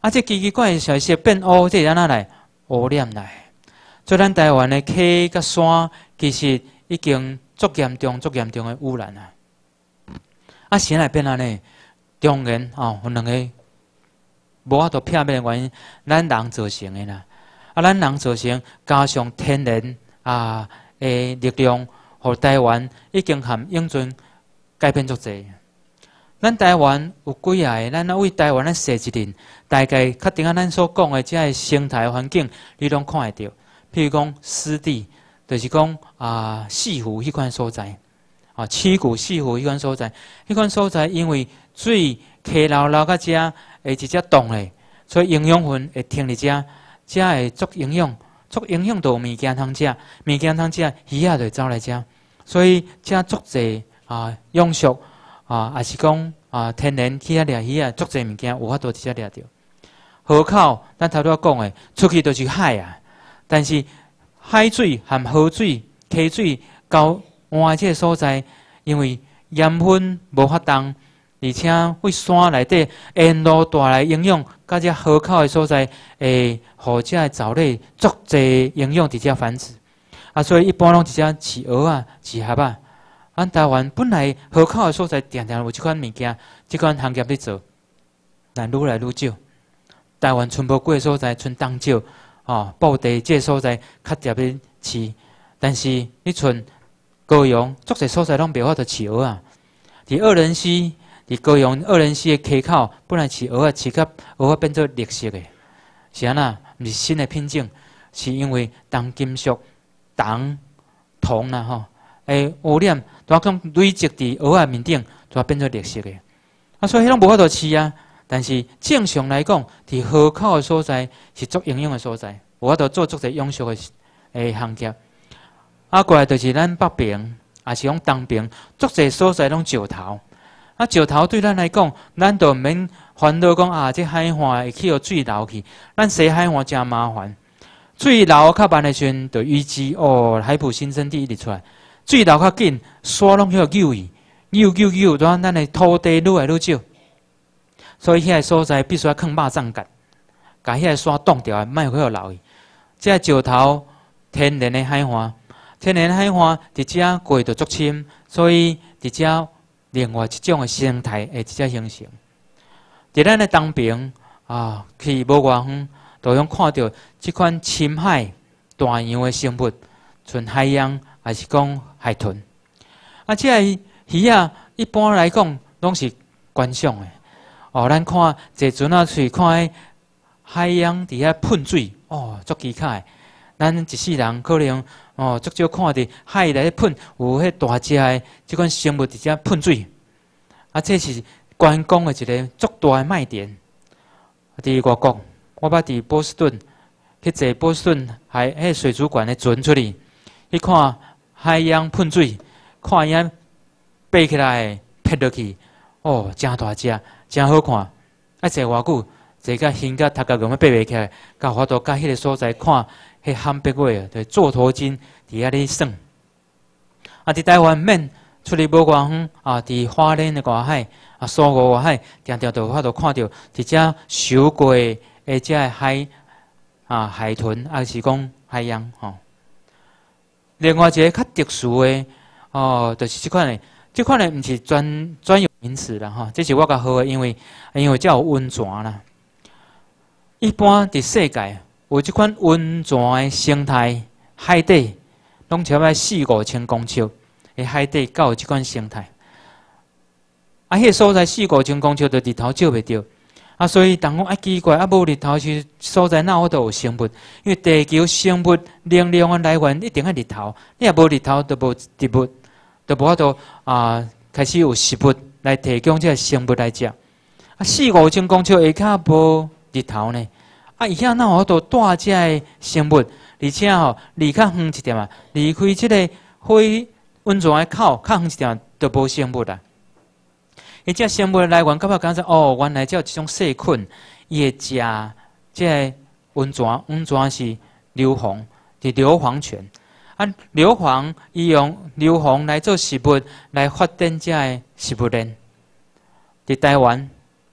啊，这奇奇怪怪色变乌，这怎啊来？污染来。做咱台湾的溪甲山，其实已经足严重、足严重的污染啊。啊，省内变安尼，中原吼，有两个。无度拼片面原因，咱人造成诶啦。啊，咱人造成加上天然啊诶力量，互台湾已经含永春改变足侪。咱台湾有几啊个？咱阿为台湾咧设一呢？大概确定啊，咱所讲诶，即个生态环境你拢看会到。譬如讲湿地，就是讲啊西湖迄款所在，啊七股西湖迄款所在，迄款所在因为水。溪流流到遮，会直接冻诶，所以营养分会停伫遮，遮会足营养、足营养有物件通食，物件通食，鱼也会走来食。所以遮足侪啊，养殖啊，也是讲啊天然去遐掠鱼啊，足侪物件有法度直接掠到。河口，咱头拄仔讲诶，出去就是海啊，但是海水含河水、溪水交换个所在，因为盐分无法当。而且为山内底沿路带来营养，甲上河口的所在，诶，河蟹的藻类足济营养，伫遮繁殖。啊，所以一般拢伫遮饲鹅啊，饲鸭啊。咱台湾本来河口的所在常常有即款物件，即款行业伫做，但愈来愈少。台湾剩无几个所在剩东少，吼，袋地个所在较特别饲，但是你剩高养足济所在拢袂法度饲鹅啊。伫二，人溪。伫高阳二零四的溪口本来是蚵仔，甲蚵仔变做绿色个，是安那？毋是新的品种，是因为重金属、铜铜啦吼，诶，污染，拄啊讲累积伫蚵仔面顶，拄啊变做绿色个。啊，所以迄种无法度饲啊。但是正常来讲，伫河口个所在是做营养个所在，无法度做足侪养殖个诶行业。啊，过来就是咱北平，也是讲东边足侪所在拢石头。啊，石头对咱来讲，咱都免，烦恼讲啊，这海岸会去落水流去，咱洗海岸真麻烦。水流较慢的时阵，就预知哦，海普新生地一直出来；水流较紧，沙拢要救去，救救救，转咱的土地愈来愈少。所以遐所在必须要坑坝上盖，把遐沙挡掉，卖去落流去。即个石头天然的海岸，天然海岸直接过着足深，所以直接。另外一种诶生态，诶，一只形成。伫咱诶当平啊，去无偌远，都用看到即款深海大洋诶生物，像海洋还是讲海豚。啊，即个鱼啊，一般来讲拢是观赏诶。哦，咱看坐船啊，去看海洋，底下喷水，哦，足奇卡。咱一世人可能哦，足少看到海来喷有迄大只的即款生物伫遮喷水，啊，这是观光的一个足大的卖点。伫外国，我捌伫波士顿去坐波士顿海迄水族馆的船出去去看海洋喷水，看伊安爬起来拍落去，哦，真大只，真好看。啊，坐偌久，坐到晕甲头壳硬要爬袂起来，到花都甲迄个所在看。迄含八月，啊，对坐头金，伫遐咧耍。啊！伫台湾面，出去无偌远，啊！伫花莲外海，啊，苏澳外海，常常都法都看到，一只小龟，而且海，啊，海豚，啊，是讲海洋吼。另外一个较特殊诶哦，就是即款诶。即款诶毋是专专有名词啦，吼，这是我较好诶，因为因为叫温泉啦。一般伫世界。有即款温泉诶生态，海底，拢超过四五千公尺嘅海底，搞有即款生态。啊，迄所在四五千公尺就日头照未到，啊，所以当我啊奇怪，啊，无日头，时所在那我都有生物，因为地球生物能量嘅来源一定系日头，你啊无日头，都无植物，都无法度啊，开始有食物来提供即个生物来食。啊，四五千公尺会较无日头呢？啊！伊遐那好多带只诶生物，而且吼离较远一点啊，离开即个火温泉的口较远一点，就无生物啦。伊只生物的来源，甲我讲说哦，原来叫一种细菌，伊会食即个温泉，温泉是硫磺，伫硫磺泉。啊，硫磺伊用硫磺来做食物来发展遮个食物链。伫台湾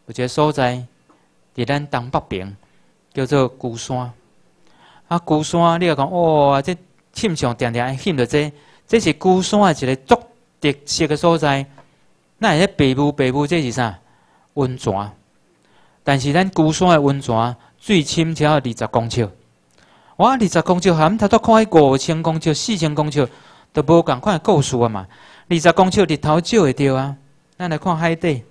有一个所在，伫咱东北边。叫做孤山，啊，孤山，你要讲哦，这气象点点，翕了这，这是孤山的一个足特色的所在。那系咧北部，北部这是啥？温泉。但是咱孤山的温泉最深只要二十公尺，哇，二十公尺含，他都看迄五千公尺、四千公尺都无共款的故事啊嘛。二十公尺日头照会到啊，咱来看海底，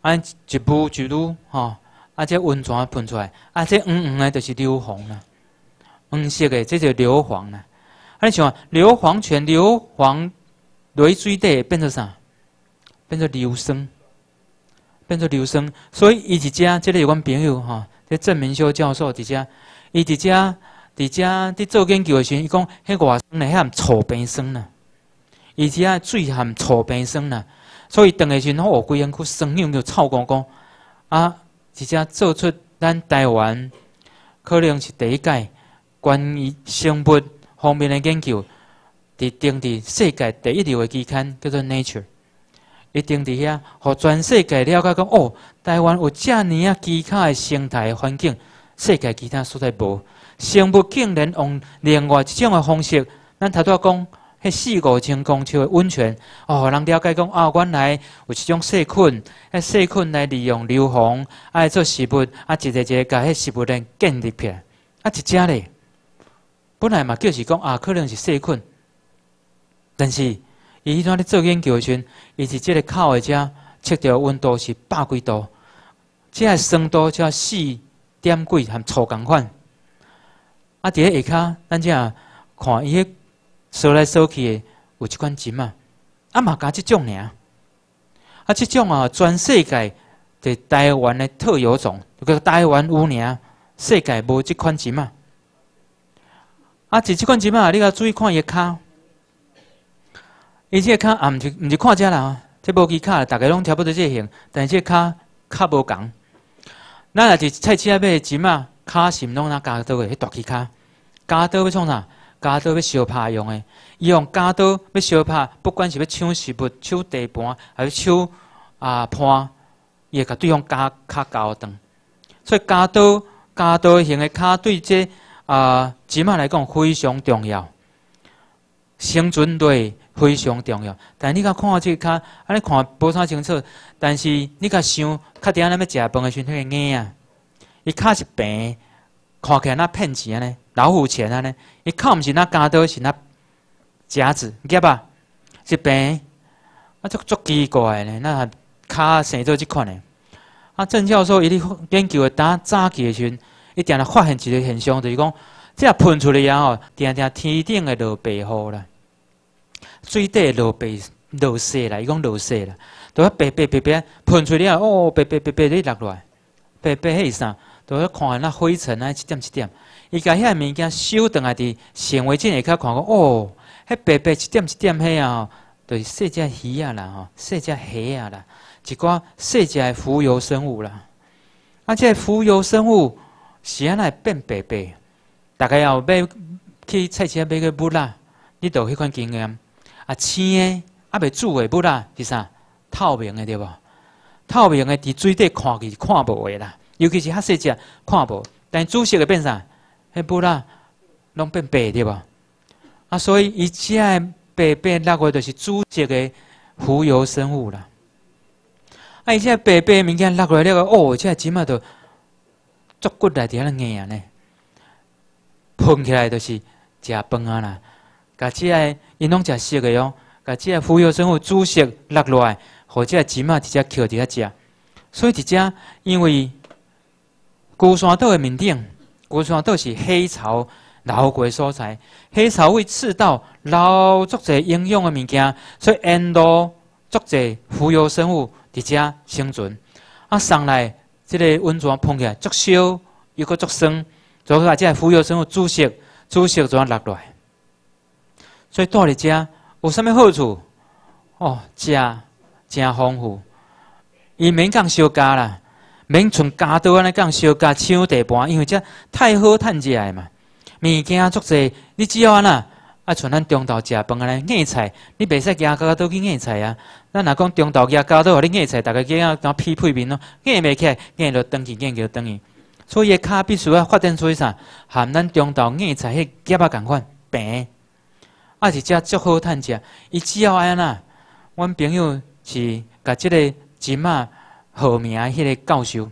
按一步一女吼。啊！这温泉喷出来，啊！这黄黄的，就是硫磺啦。黄色的，这就硫磺啦。啊！你想啊，硫磺泉，硫磺在水底变成啥？变成硫酸，变成硫酸。所以伊以遮，即个有关朋友哈，即郑明修教授，伫遮，伊伫遮伫遮伫做研究的时，伊讲，迄个酸呢，很臭冰酸啦，伊前啊，含臭冰酸啦。所以等的时，我我规日去生用就臭公公啊。直接做出咱台湾可能是第一届关于生物方面的研究，伫登伫世界第一流的期刊叫做《Nature》，一定伫遐，互全世界了解讲，哦，台湾有遮尼啊奇卡的生态环境，世界其他所在无，生物竟然用另外一种的方式，咱头仔讲。四五千公尺的温泉哦，人了解讲啊，原来有一种细菌，迄细菌来利用硫磺来做食物，啊，一个一个甲迄食物链建立起来，啊，一只咧，本来嘛，就是讲啊，可能是细菌，但是伊迄阵咧做研究时，阵，伊是即个烤的只，测到温度是百几度，即个酸度像四点几含粗共款。啊，伫咧下骹咱只看伊。数来数去的有一款钱仔，啊嘛加即种尔，啊即种啊，全世界伫台湾的特有种，又叫台湾有尔，世界无即款钱仔。啊，就即款钱仔，你较注意看伊的卡，伊即个卡也毋是毋是看遮啦，这无其他，逐个拢差不多即个型，但是即个卡较无共咱啊，是菜市啊买的钱仔，卡是毋拢若加刀去迄大去卡，加刀去创啥。加刀要相拍用的，用加刀要相拍，不管是要抢食物、抢地盘，还是抢啊盘，伊会甲对方加卡高长。所以加刀、加刀型的卡对这啊姊妹来讲非常重要，生存对非常重要。但你甲看下去，卡安尼看无啥清楚，但是你甲想，确定安尼要食饭的时阵，迄个眼啊，伊卡是病，看起来那骗钱呢？老虎钳啊？呢，伊靠毋是那剪刀，是那夹子，你知吧？是病？啊，足足奇怪呢，那脚生做即款呢。啊，郑教授伊咧研究当早期的时阵，伊定定发现一个现象，就是讲，即若喷出来以后，定定天顶的落白雨啦，底低落白落雪啦，伊讲落雪啦，都白白白白喷出来，哦，白白白白在落来，白白迄啥，都迄看那灰尘啊，一点一点。伊甲遐物件，收倒来伫显微镜下较看讲，哦，迄白白一点一点遐哦，就是细只鱼啊啦，吼，细只虾啊啦，一寡细只浮游生物啦。即个浮游生物，是安来变白白，大概要买去菜市啊买个物啦，你有迄款经验。啊，青的啊，未煮的物啦，是啥？透明的对无？透明的伫水底看起看无诶啦，尤其是较细只看无，但煮熟的变啥？嘿，不啦，拢变白对吧？啊，所以以前白白落来就是煮食个浮游生物啦。啊，以前白白物件落来了个哦，这起码都足骨来点啊硬呢，碰起来都是食饭啊啦。啊，这因拢食食个哟，啊，这浮游生物煮食落落来，好这起码直接扣直接食，所以直接因为高山岛个面顶。温泉都是黑潮流过所在，黑潮会刺到老足者应用的物件，所以很多足者浮游生物伫遮生存。啊，上来这个温泉碰起来，足烧又阁足生，所以啊，浮游生物煮熟，煮熟就落来。所以住伫遮有甚物好处？哦，家真丰富，伊免讲小家啦。免像加刀安尼讲小加抢地盘，因为这太好趁食诶嘛，物件足侪，你只要安那，啊像咱中昼食饭安尼硬菜，你袂使加高高去硬菜啊。咱若讲中昼加加多互恁腌菜，大家叫啊叫匹配面咯，硬袂起，来，硬落等去，硬就等去。所以卡必须啊发展出啥，含咱中昼硬菜迄夹啊共款平，啊是遮足好趁食，伊只要安那，阮朋友是甲即个钱啊。号名迄个教授，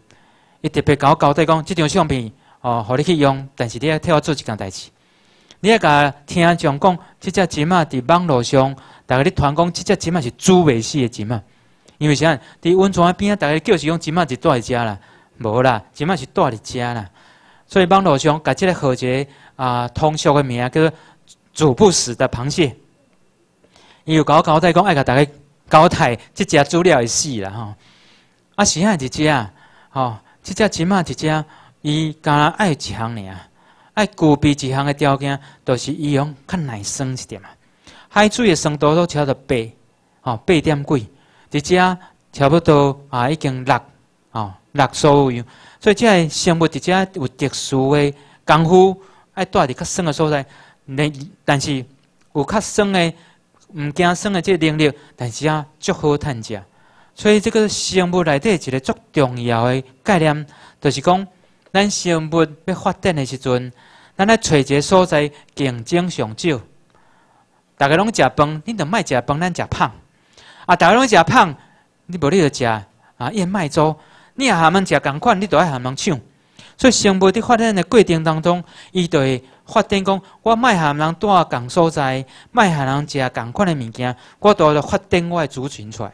伊特别交交代讲，即张相片哦，互你去用，但是你要替我做一件代志。你要甲听众讲，即只金仔伫网络上，大家咧传讲，即只金仔是煮袂死的金仔，因为啥？伫温泉边啊，大家叫是讲金仔是大食啦，无啦，金仔是伫遮啦。所以网络上，甲即个号一个啊通俗的名，叫做煮不死的螃蟹。伊又交交代讲，爱甲大家交代，即只煮了会死啦吼。啊，是啊，伫遮啊，吼！即只起码伫遮，伊敢若爱一项尔，爱具备一项个条件，就是伊用较耐酸一点嘛。海水个酸度都超到八，吼八点几，伫遮差不多啊，已经六，吼六左右。所以，即个生物伫遮有特殊个功夫，爱住伫较酸个所在。但但是有较酸个，唔惊酸的即个能力，但是啊，足好趁食。所以，这个生物内底一个足重要的概念，就是讲，咱生物要发展的时候，咱来找一个所在竞争上少。大家拢食饭，恁着卖食饭，咱食胖。啊，大家拢食胖，你无你就食啊燕麦粥。你也含蒙食同款，你都爱含蒙抢。所以，生物在发展的过程当中，伊就会发展讲：我卖含人住同所在，卖含人食同款的物件，我都要发展我的族群出来。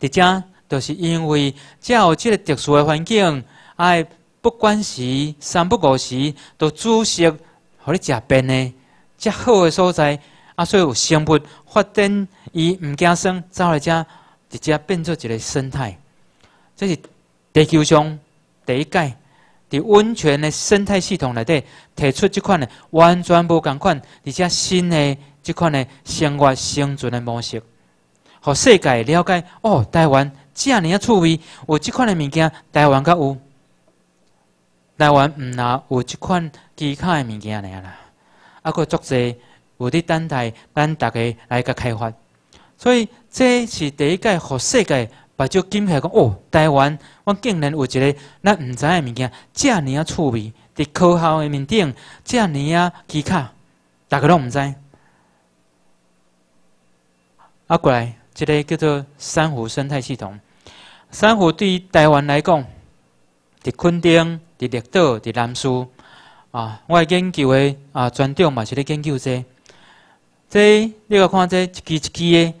而且，就是因为这有这个特殊的环境，哎，不管是三不五时，都煮熟，让你吃遍呢，遮好的所在，啊，所以有生物发展，伊毋惊生，走来这，直接变做一个生态。这是地球上第一届，在温泉的生态系统内底，提出这款的完全无共款，而且新的这款的生活生存的模式。互世界了解哦，台湾遮尔啊趣味，有即款的物件台湾才有，台湾毋若有即款其他诶物件尔啦。啊，佫作者，有伫等待咱逐家来甲开发，所以这是第一届互世界把这金牌讲哦，台湾我竟然有一个咱毋知诶物件，遮尔啊趣味，伫科学诶面顶，遮尔啊其卡，逐家拢毋知。啊，过来。一个叫做珊瑚生态系统。珊瑚对于台湾来讲，伫垦丁、伫绿岛、伫南市，啊，我研究的啊，专长嘛是咧研究这。这你去看这，一支一支的，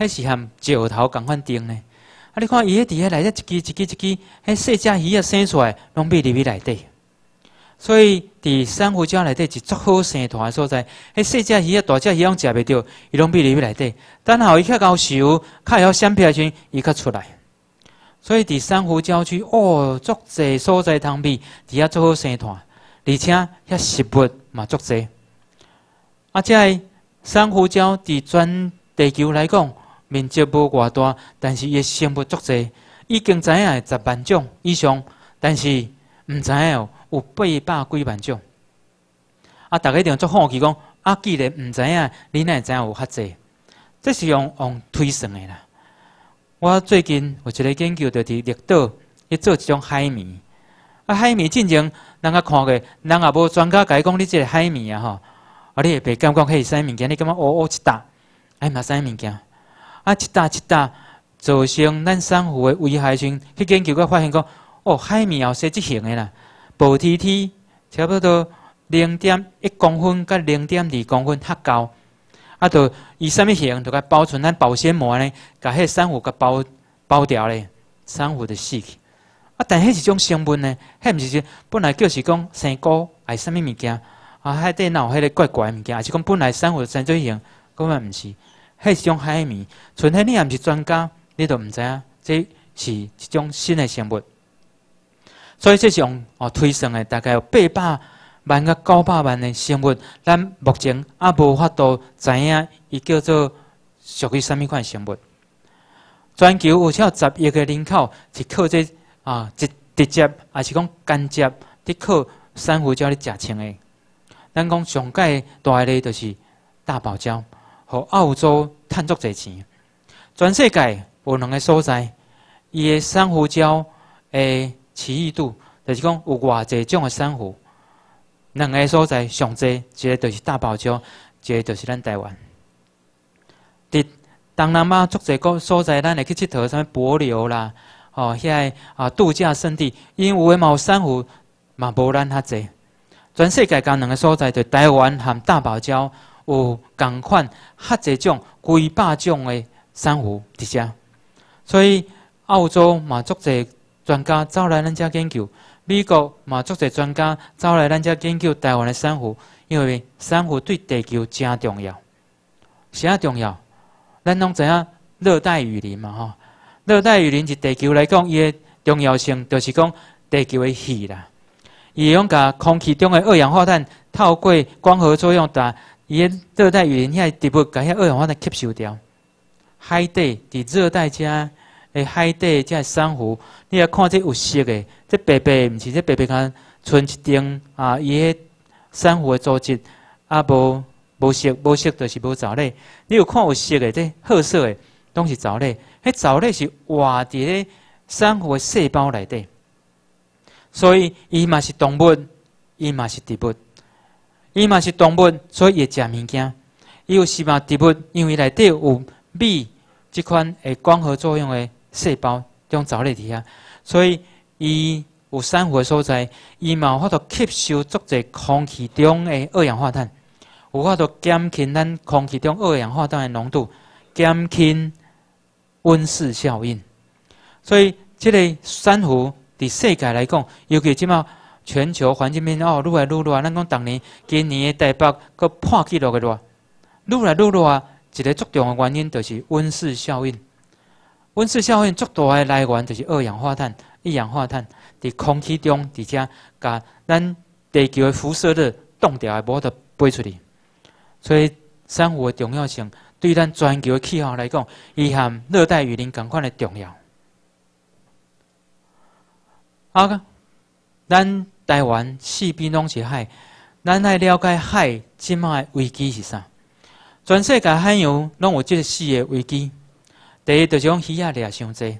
迄是含石头共款钉呢？啊，你看伊迄底下来只一支一支一支，迄细只鱼啊生出来，拢伫伊内底。所以，伫珊瑚礁内底是足好生团诶所在。迄细只鱼啊，大只鱼拢食袂着，伊拢避入去内底。等好一较高晓闪避诶时阵，伊较出来。所以，伫珊瑚礁区哦，足济所在通避，伫遐足好生团，而且遐食物嘛足济。啊，即个珊瑚礁伫全地球来讲，面积无偌大，但是伊生物足济，已经知影十万种以上，但是唔知影哦。有八百几万种，啊！大家就足好奇讲，啊，既然唔知影，你奈怎影有遐济？这是用用推算诶啦。我最近有一个研究，就伫绿岛去做一种海绵。啊，海绵进前，人阿看过，人也无专家解讲，你即个海绵啊吼，啊，你袂感觉开始生物件，你感觉乌乌一打，哎，嘛生物件，啊，一打一打造成咱珊瑚诶危害性。去研究个发现讲，哦，海米有些即形诶啦。保 T 梯差不多零点一公分，甲零点二公分较高，啊，就以什么形，就甲保存咱保鲜膜呢？甲迄珊瑚甲包包掉咧，珊瑚就死去。啊，但迄一种生物呢，迄毋是说本来就是讲生菇还是什么物件？啊，海底闹迄个怪怪物件，还是讲本来珊瑚三角形，根本毋是，迄是种海绵。纯迄你毋是专家，你都毋知影，这是一种新的生物。所以，这种哦推算的大概有八百万甲九百万的生物，咱目前也无法度知影，伊叫做属于什么款生物。全球有超过十亿个人口是靠这啊，直直接还是讲间接的靠珊瑚礁来食青的。咱讲上界大个就是大堡礁，和澳洲赚足济钱。全世界无两个所在，伊的珊瑚礁诶。奇异度，就是讲有偌济种的珊瑚，两个所在上济，一个就是大堡礁，一个就是咱台湾。伫东南亚足者个所在，咱会去佚佗，啥物帛琉啦，哦，遐在啊度假胜地，因为有珊瑚嘛无咱遐济，全世界间两个所在，就台湾含大堡礁有共款，哈济种，几百种的珊瑚伫遮。所以澳洲嘛足者。专家走来咱遮研究，美国嘛，足侪专家走来咱遮研究台湾的珊瑚，因为珊瑚对地球真重要，啥重要？咱拢知影热带雨林嘛吼，热带雨林是地球来讲伊的重要性，就是讲地球的气啦，伊用甲空气中的二氧化碳透过光合作用，把伊的热带雨林遐植物甲遐二氧化碳吸收掉。海底伫热带遮。诶，海底即个珊瑚，你若看这有色嘅，即白白，唔是即白白，干剩一丁啊？伊迄珊瑚嘅组织，啊无无色，无色就是无藻类。你有看有色嘅，即褐色嘅，拢是藻类。迄藻类是活伫咧珊瑚嘅细胞内底，所以伊嘛是动物，伊嘛是植物，伊嘛是动物，所以会食物件。伊有时嘛植物，因为内底有米。即款诶光合作用诶细胞将走嚟去啊，所以伊有珊瑚的所在，伊嘛有法度吸收足侪空气中的二氧化碳，有法度减轻咱空气中二氧化碳的浓度，减轻温室效应。所以，即个珊瑚伫世界来讲，尤其即卖全球环境面哦，愈来愈热咱讲当年、今年的台北，佫破纪录的热，愈来愈热啊！一个足重要的原因，就是温室效应。温室效应最大的来源就是二氧化碳、一氧化碳，在空气中，而且把咱地球的辐射热冻掉也无得飞出去。所以，珊瑚的重要性对咱全球的气候来讲，伊含热带雨林同款的重要。啊咱台湾四边拢是海，咱来了解海即卖危机是啥？全世界海洋拢有即得四个危机。第一就是讲鱼仔掠伤济，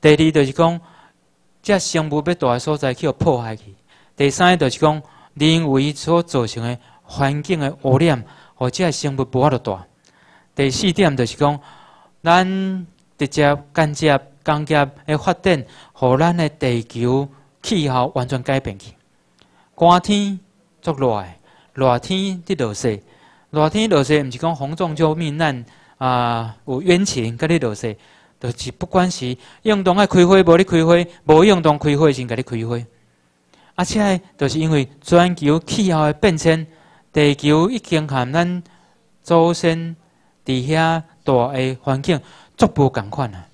第二就是讲，这生物要大所在去互破坏去；第三就是讲，人为所造成的环境的污染互遮生物无法度大。第四点就是讲，咱直接、间接、工业的发展，互咱的地球气候完全改变去。寒天作热，热天滴落雪，热天落雪，唔是讲风中招命难。啊，有冤情，甲你落说，就是不管是用动爱开会，无你开会，无用动开会先甲你开会。而且，就是因为全球气候的变迁，地球已经和咱祖先伫遐大个环境逐步共款啊。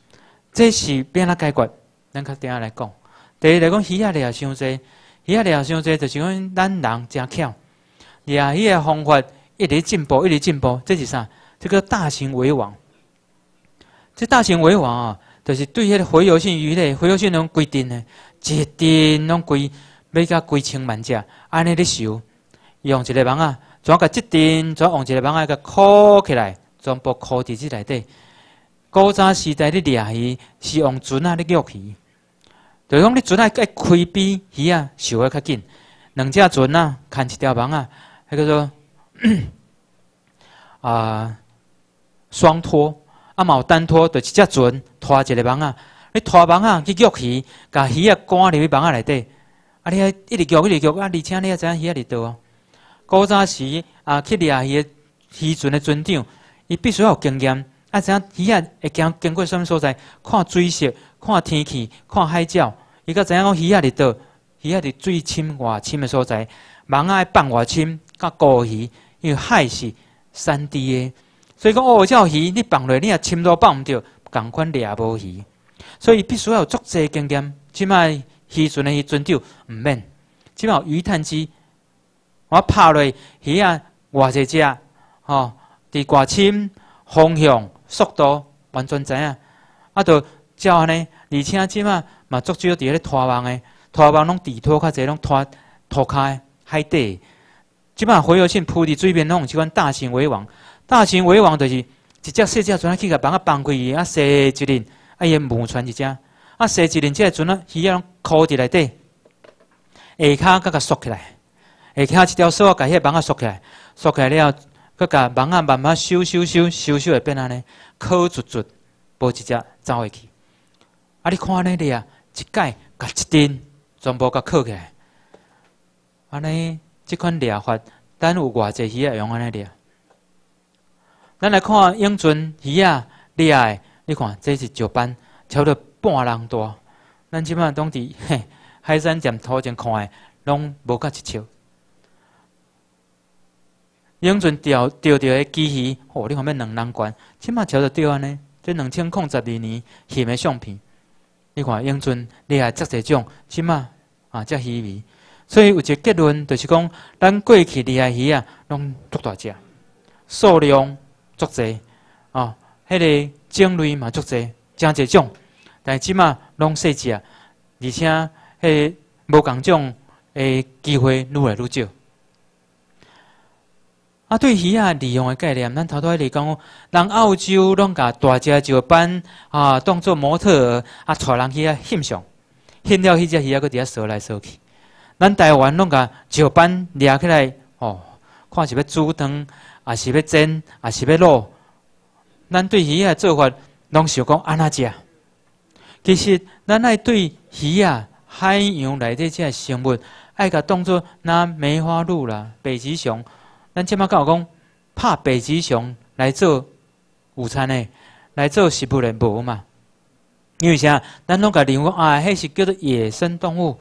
这是变哪解决？咱较定下来讲。第二来讲，鱼仔的伤济，鱼以下伤济，相就是讲咱人真巧，掠鱼个方法一直进步，一直进步，这是啥？这个大型围网，这大型围网啊，就是对迄个洄游性鱼类、洄游性拢种规定呢，一定拢规，要甲规千万只，安尼咧收，用一个网啊，全甲一定全用一个网啊，甲箍起来，全部箍伫即内底。古早时代咧掠鱼，是用船啊咧钓鱼，就讲你船啊，给开边鱼啊，收的较紧。两只船啊，牵一条网啊，迄叫做 啊。双拖啊，嘛有单拖，就一只船拖一个网啊。你拖网啊去钓鱼，把鱼啊赶入去网啊内底。啊，你啊一直钓，一直钓啊，而且你也知影鱼啊倒啊。古早时啊，去掠鱼，渔船的船长，伊必须要有经验。啊，知影鱼啊会经经过什么所在？看水色，看天气，看海鸟，伊个知影讲鱼啊伫倒，鱼啊伫水深外深的所在，网啊要放外深，甲高鱼，因为海是三 D 的。所以讲，哦，钓鱼你放落，你也深都放唔到，共款掠无鱼。所以必须要足济经验。即卖渔船的鱼船长唔免。即卖鱼探机，我拍落鱼啊，偌侪只吼，伫偌深方向速度完全知影。啊，都照安尼，而且即卖嘛，足少伫咧拖网的，拖网拢伫拖，较侪拢拖拖开海底。即卖洄游性铺伫水面，拢有即款大型围网。大型围网就是一只四只船去甲房啊，放开伊啊，卸一拎，啊，伊木船一只啊，卸一即个船啊，鱼啊，靠伫内底，下骹甲佮缩起来，下骹一条绳仔甲迄个网啊缩起来，缩起来了后，甲网啊慢慢收收收收收会变安尼，靠住住，无一只走下去。啊，你看那里啊，一盖甲一顶，全部甲靠起来。安尼即款钓法，等有偌济鱼用安尼钓。咱来看，永春鱼啊，厉害！你看，这是石斑，超了半人大。咱即码当地海产店头前看的，拢无够一笑。永春钓钓到的鲫鱼，哦，你看要两人贯，即满超得钓安尼。这两千零十二年翕的相片，你看永春厉害，遮侪种，即满啊，遮稀微。所以有一个结论，就是讲咱过去厉害鱼啊，拢足大只，数量。足侪，哦，迄个种类嘛足侪，真侪种，但即马拢细只，而且迄无共种诶机会愈来愈少。啊，对鱼啊利用诶概念，咱头头咧讲，人澳洲拢甲大只石斑啊当做模特，啊带人去啊欣赏，欣了迄只鱼啊搁伫遐踅来踅去，咱台湾拢甲石斑抓起来，哦，看是要煮汤。啊是要煎，啊是要卤，咱对鱼啊做法拢想讲安那食。其实咱爱对鱼啊海洋内底只生物爱甲当作那梅花鹿啦、北极熊，咱即马讲讲，怕北极熊来做午餐诶，来做食物了无嘛？因为啥？咱拢甲认为啊，迄是叫做野生动物。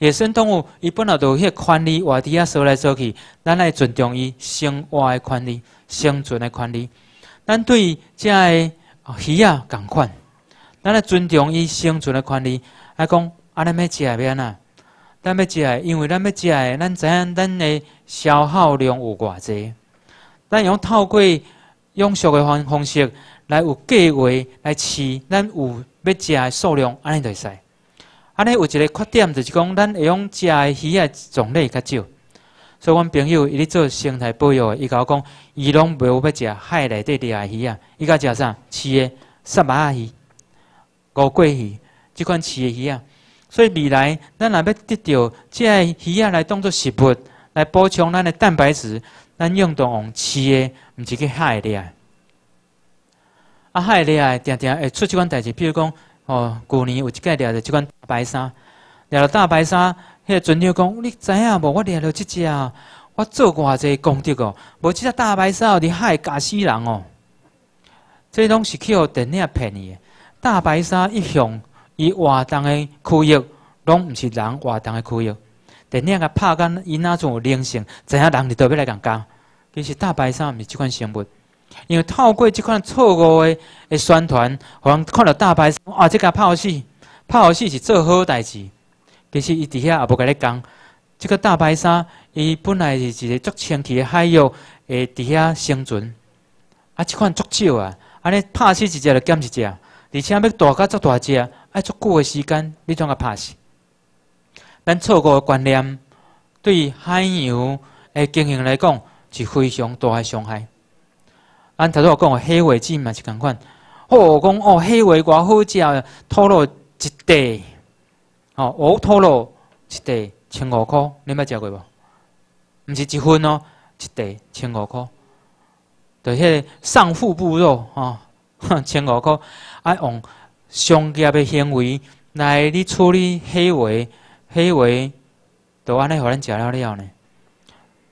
野生动物伊本来都迄权利话题啊，说来说去，咱来尊重伊生活的权利、生存的权利。咱对遮个鱼啊，共款，咱来尊重伊生存的权利。啊，讲啊，咱要食安怎？咱要食，因为咱要食，咱知影咱嘅消耗量有偌济。咱用透过用熟嘅方方式来有计划来饲咱有要食嘅数量，安尼就使。安尼有一个缺点，就是讲咱会用食的鱼啊种类较少，所以阮朋友伊咧做生态保育，伊甲我讲伊拢无要食海内底的鱼啊，伊甲食啥饲的沙巴鱼、乌龟鱼即款饲的鱼啊。所以未来咱若要得到即个鱼啊来当做食物来补充咱的蛋白质，咱用到饲的毋是去海的啊。海的啊，常常会出即款代志，比如讲。哦，旧年有一个掠着即款大白鲨，掠着大白鲨，迄个船长讲，你知影无？我掠着即只，我做过济功德哦，无即只大白鲨，伫海假死人哦。这拢是去互电影骗伊，大白鲨一向伊活动的区域，拢毋是人活动的区域。电影个拍竿因那种灵性，知影人伫倒不来敢讲，其实大白鲨毋是即款生物。因为透过即款错误的的宣传，互人看到大白鲨啊，即个拍死拍死是做好代志。其实伊底下也无甲你讲，即个大白鲨伊本来是一个足清气的海域，诶，底下生存。啊，即款足少啊，安尼拍死一只就减一只，而且要大个足大只，爱足久的时间，你怎个拍死？咱错误的观念对海洋的经营来讲是非常大的伤害。安头拄我讲的黑尾鸡嘛是共款。哦，我讲哦，黑尾偌好食，吐露一袋。哦，我吐露一袋千五块，你捌食过无？毋是一分哦，一袋千五块。就迄上腹部肉哦，千五块。啊，用商业的行为来咧处理黑尾，黑尾都安尼互咱食了了呢。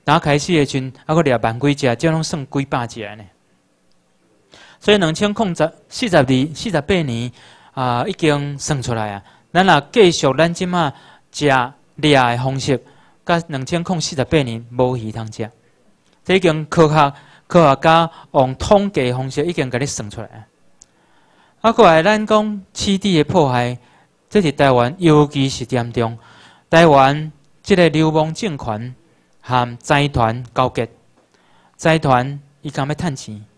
打开始的时，阵，还佫掠万几只，即拢算几百只呢。所以两千空十四十二、四十八年啊，已经算出来啊。咱若继续咱即马食掠的方式，甲两千空四十八年无鱼通食，已经科学科学家用统计方式，已经甲你算出来啊。啊，过来咱讲此地的破坏，即是台湾，尤其是严重。台湾即个流氓政权含财团勾结，财团伊敢要趁钱。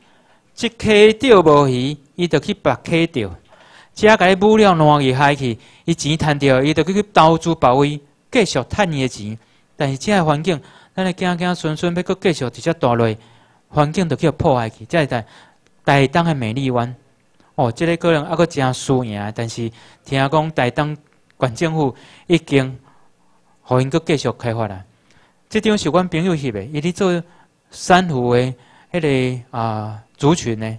即溪钓无鱼，伊就去别溪钓。这家无了烂去海去，伊钱赚着，伊就去去投资白威，继续赚伊的钱。但是遮个环境，咱个囝囝孙孙要阁继续直接带落，环境就去破坏去。在在台东个美丽湾，哦，即个可能还阁真输赢。但是听讲台东县政府已经互因阁继续开发啊。即张是阮朋友翕诶，伊伫做珊瑚诶，迄个啊。族群呢？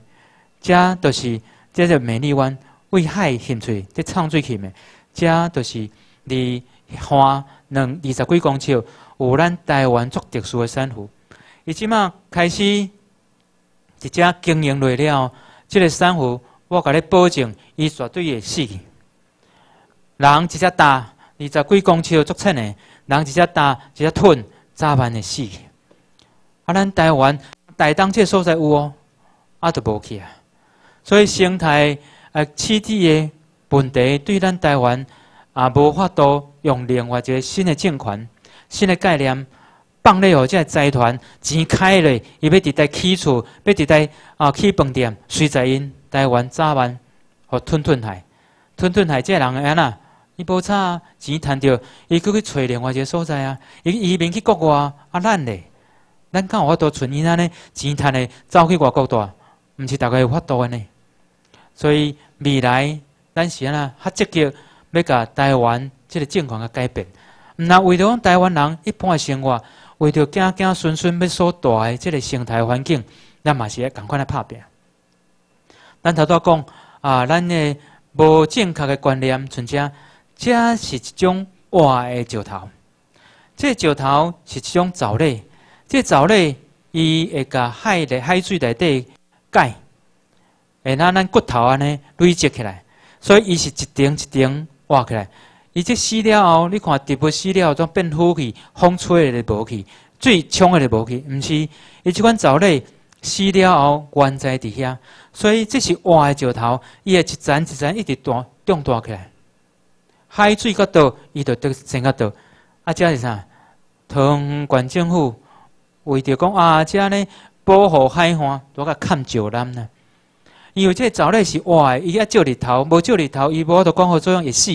遮就是，这是美丽湾危海性最、最臭最臭的。遮就是离花两二十几公尺有咱台湾最特殊的珊瑚。伊即马开始直接经营来了，即个珊瑚我甲你保证，伊绝对会死。人一只大二十几公尺做称的，人一只大一只吞，早晚会死？啊！咱台湾台东这所在有哦。啊，就无去啊！所以生态啊，气体的问题对咱台湾啊，无法度用另外一个新的政权、新的概念，放咧，去即个财团，钱开咧，伊要直接起厝，要直接啊，去饭店随在因台湾早晚或吞吞海，吞吞海即个人安那，伊无差，钱赚到，伊去去找另外一个所在啊，伊移民去国外啊，咱咧，咱敢有法度存伊安尼钱赚咧，走去外国住？毋是大个有法度安呢，所以未来咱是安尼较积极要甲台湾即个情况个改变。那为着台湾人一般个生活，为着囝囝孙孙要所的即个生态环境，咱嘛是要赶快来拍拼。咱头仔讲啊，咱个无正确的观念，存正这是一种活个石头。这石头是一种藻类，这藻类伊会甲海的海水里底。钙，会那咱骨头安尼累积起来，所以伊是一层一层挖起来。伊即死了后，你看植物死了后，都变好去，风吹的就无去，水冲的就无去，毋是。伊即款藻类死了后，原在伫遐，所以这是挖的石头，伊会一层一层一直多壮大起来。海水较多，伊就得增较多。啊，遮是啥？汤县政府为着讲啊，遮呢？保护海岸，多甲砍石烂呢。因为这藻类是活的，伊爱照日头，无照日头，伊无着光合作用会死，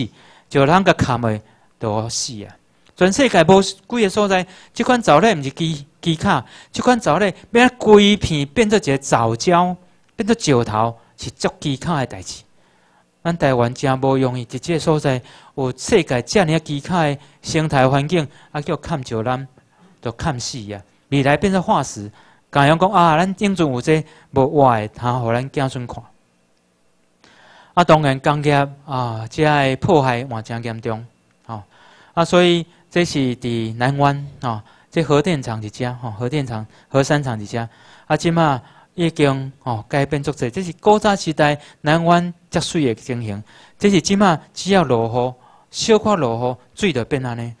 石南甲砍的多死啊！全世界无几个所在，这款藻类毋是基基卡，这款藻类变规片，变做一个藻礁，变做石头，是足基卡的代志。咱台湾真无容易，即个所在有世界尔了基卡的生态环境，啊叫砍石南，都砍死啊。未来变成化石。讲样讲啊！咱今阵有这无坏，他互咱子孙看。啊，当然工业啊，即的破坏嘛真严重哦。啊，所以这是伫南湾哦，这核电厂伫遮吼，核电厂、核三厂伫遮，啊，即嘛已经哦改变作这，这是古早时代南湾吃水的情形。这是即嘛只要落雨，小可落雨水就变安尼。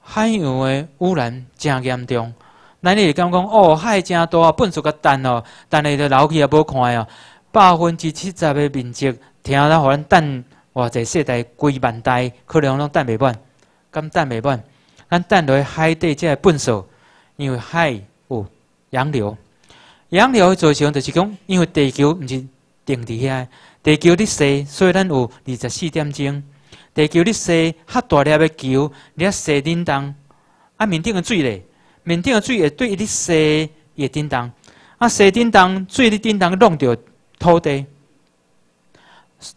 海洋的污染真严重。咱你讲讲，哦，海真大，啊，粪扫个蛋哦，但是你老去也无看哦，百分之七十的面积，听咱互咱蛋哇，这世代几万代，可能拢蛋袂满，咁蛋袂满，咱蛋落海底即个粪扫，因为海有洋流，洋流会造成就是讲，因为地球毋是停伫遐，地球咧所以咱有二十四点钟，地球咧细，较大粒个球，你啊，四点钟，啊，面顶个水咧。面顶的水会对伊滴西也叮当，啊西叮当，水哩叮当弄着土地，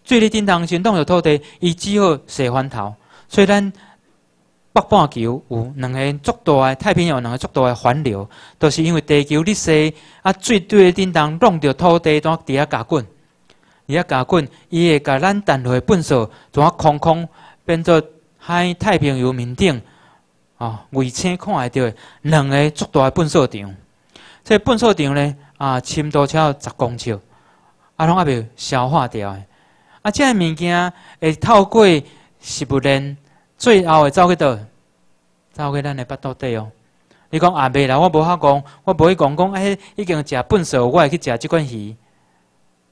水哩叮当先弄着土地，伊只好西翻头。所以咱北半球有两个足大的太平洋，两个足大的环流，都是因为地球哩西啊，水滴叮当弄着土地，当伫下甲滚，地下甲滚，伊会甲咱淡水粪扫，怎啊空空变作海太平洋面顶。啊！卫星看会到两个足大的粪扫场，即粪扫场呢，啊，深度超过十公尺，啊，拢阿袂消化掉的。啊，即个物件会透过食物链，最后会走去倒，走去咱的腹肚底哦。你讲也袂啦，我无法讲，我无去讲讲，哎，已经食粪扫，我会去食即款鱼。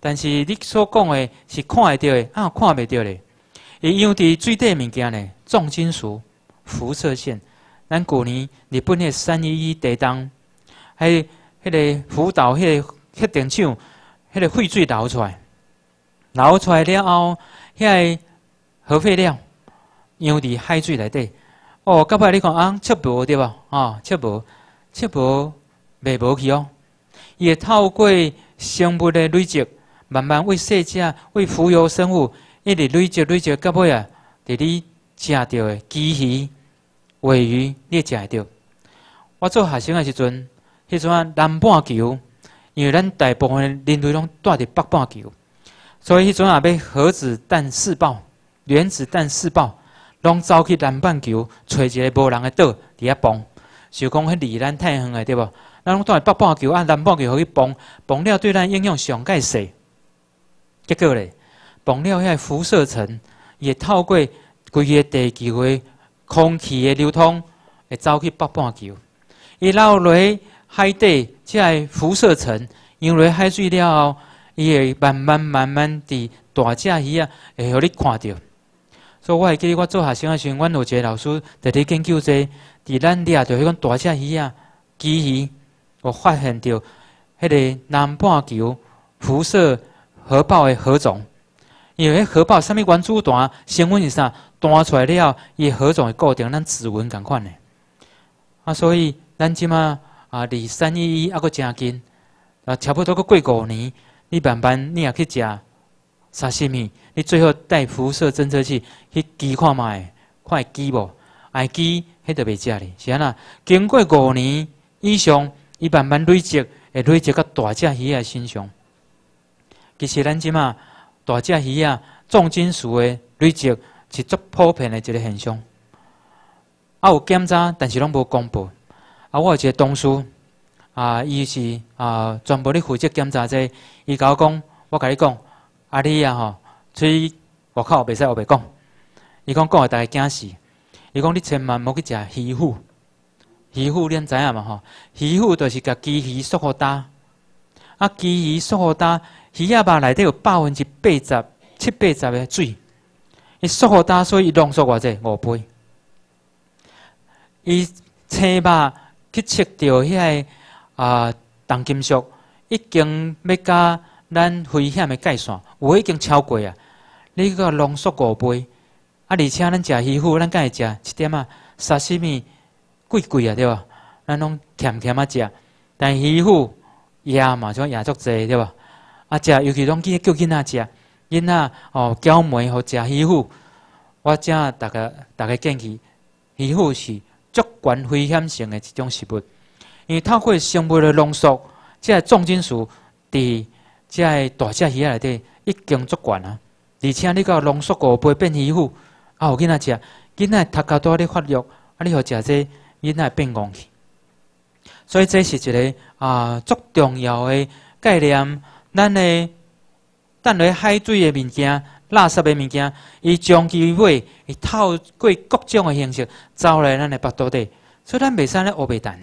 但是你所讲的是看会到的，啊，看袂到咧。伊用伫水底物件呢，重金属、辐射线。咱旧年日本迄三一一地震，迄迄个福岛迄个核电厂，迄个废水流出来，流出来了后，迄个核废料，让伫海水内底。哦，刚才你看啊，七波对吧？啊，七波，七波，袂无去哦。也透过生物的累积，慢慢为细只、为浮游生物一直累积累积，到尾啊，伫你食到的基鱼。位于食会到。我做学生的时阵，迄阵啊南半球，因为咱大部分人类拢住伫北半球，所以迄阵啊被核子弹试爆、原子弹试爆，拢走去南半球找一个无人的岛伫遐崩，就讲迄离咱太远诶，对不？咱拢住伫北半球，按南半球去崩，崩了对咱影响上盖细。结果咧，崩了遐辐射层也透过规个地球诶。空气的流通会走去北半球，伊流落海底，起会辐射层，因为海水了后，伊会慢慢慢慢地大只鱼啊，会予你看到。所以我会记我做学生的时候，阮有一个老师在咧研究者，伫咱掠着迄个大只鱼啊、鲫鱼，我发现着迄个南半球辐射核爆的核种。因为核爆，上物原子弹，升温是啥？弹出来了，伊核总会固定？咱指纹共款的。啊，所以咱即嘛啊离三一一还佫诚近，啊差不多佫过五年，你慢慢你也去食沙西米，你最好带辐射侦测器去机看卖，会机无？会机迄特袂食哩。安那？经过五年以上，伊慢慢累积，会累积个大只鱼嘅身上。其实咱即嘛。大只鱼啊，重金属的累积是足普遍的一个现象。啊，有检查，但是拢无公布。啊，我有一个同事，啊，伊是啊，全部咧负责检查这。伊甲我讲，我甲你讲，啊，你啊吼，出去外口袂使，我袂讲。伊讲讲会大家惊死。伊讲你千万莫去食鱼腐。鱼腐恁知影嘛吼？鱼腐就是甲鲫鱼束好大。啊，鲫鱼束好大。鱼仔肉内底有百分之八十、七八十的水，伊缩和大水一浓缩，偌济五倍。伊青肉去切掉遐啊，重金属已经要加咱危险的界线，我已经超过啊。你个浓缩五倍啊，而且咱食鱼腐，咱敢会食一点啊？沙虾米贵贵啊？对吧？咱拢甜甜啊食，但鱼腐也嘛，像也足济对吧？啊，食尤其拢期叫囡仔食，囡仔哦，娇门和食鱼腐。我正逐大家大家议鱼腐是足悬危险性的一种食物，因为透过生物的浓缩，即个重金属，伫即个大只鱼内底已经足悬啊！而且你到浓缩五倍变鱼腐啊，互囡仔食，囡仔读较多咧发育，啊，你互食这囡仔变戆去，所以这是一个啊足重要的概念。咱的等来海水的物件、垃圾的物件，伊将其尾，伊透过各种的形式走来咱的腹肚底，所以咱袂使咧阿北蛋。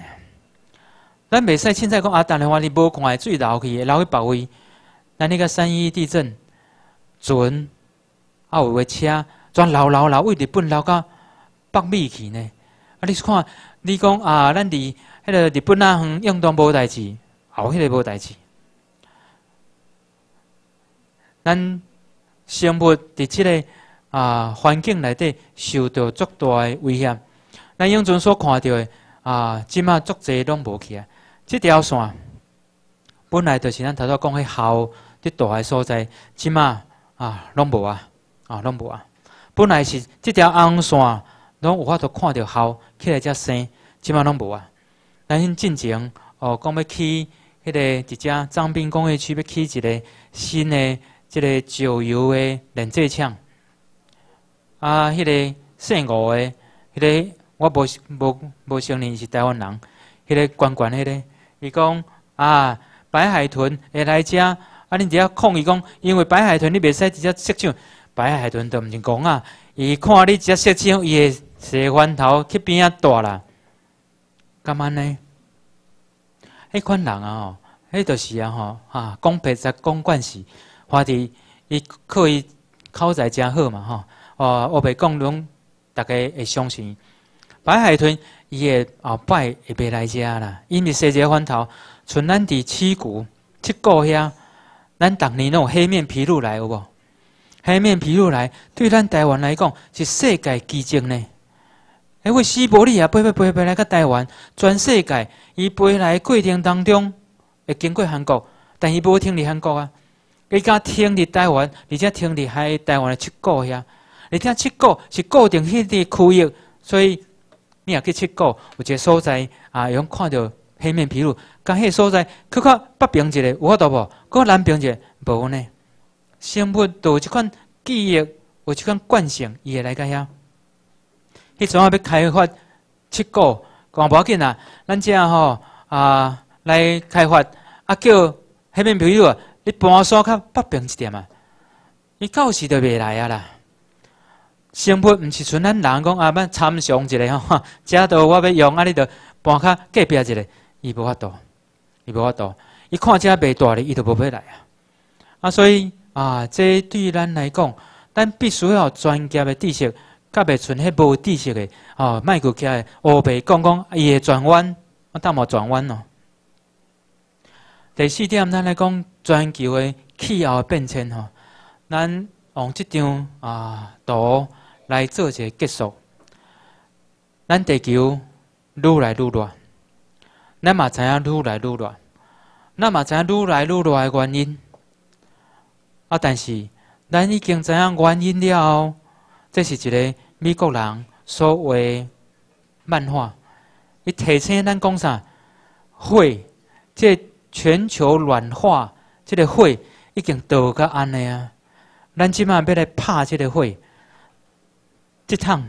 咱袂使凊彩讲啊，蛋的话，你无看水流去，会流去别位。咱那个三一地震，船、啊有的车全流流流，为日本流到北美去呢。啊，你是看，你讲啊，咱伫迄个日本那远，应当无代志，后迄个无代志。咱生物伫即个啊环境内底受到足大诶威胁。咱永春所看到诶啊，即马足济拢无去啊。即条线本来就是咱头先讲迄号伫大诶所在，即马啊拢无啊，啊拢无啊。本来是即条红线拢有法度看到号起来才生，即马拢无啊。咱现进前哦讲要起迄个一只张斌工业区要起一个新的。即个石油的冷制厂，啊，迄个姓吴的，迄个我无无无承认是台湾人，迄个官官迄个伊讲啊，白海豚会来遮，啊，恁直接控伊讲，因为白海豚你袂使直接摄像，白海豚都毋是讲啊，伊看你直接摄像，伊的小翻头去边啊大啦，干嘛呢？迄款人啊吼，迄就是啊吼，啊，讲白贼，讲惯势。花伫伊可以考才真好嘛？吼哦，我袂讲拢大家会相信白海豚伊个哦，摆会袂来遮啦，因为世界翻头，像咱伫七股七股遐，咱逐年拢有黑面琵鹭来有无？黑面琵鹭来对咱台湾来讲是世界奇迹呢。因为西伯利亚飞飞飞飞来个台湾全世界，伊飞来过程当中会经过韩国，但伊无停伫韩国啊。你敢听伫台湾，而且听伫海台湾的七国遐，而且七国是固定迄个区域，所以你也去七国有一个所在啊，用看到黑面皮肉，甲迄个所在去到北平一个有法度无？搁南平一个无呢？生物都有即款记忆，有即款惯性伊会来个遐。迄阵仔要开发七国，讲无要紧啊，咱只吼啊来开发啊叫黑面皮啊。你搬山较北平一点啊！伊到时就袂来啊啦。生活唔是像咱人讲啊，要参详一下吼，遮道我要用啊，你著搬较隔壁一下，伊无法度，伊无法度。伊看遮袂大哩，伊就无要来啊。啊，所以啊，这对于咱来讲，咱必须要专业的知识，甲袂像迄无知识的哦。卖古街，乌白讲讲，伊会转弯，我淡薄转弯咯。第四点，咱来讲全球的气候变迁吼。咱用这张啊图来做一个结束。咱地球愈来愈乱，咱嘛知影愈来愈乱，咱嘛知影愈来愈乱的原因。啊，但是咱已经知影原因了。后，这是一个美国人所谓漫画，伊提醒咱讲啥？会，即。全球暖化，即个火已经大到安尼啊！咱即满要来拍即个火，即桶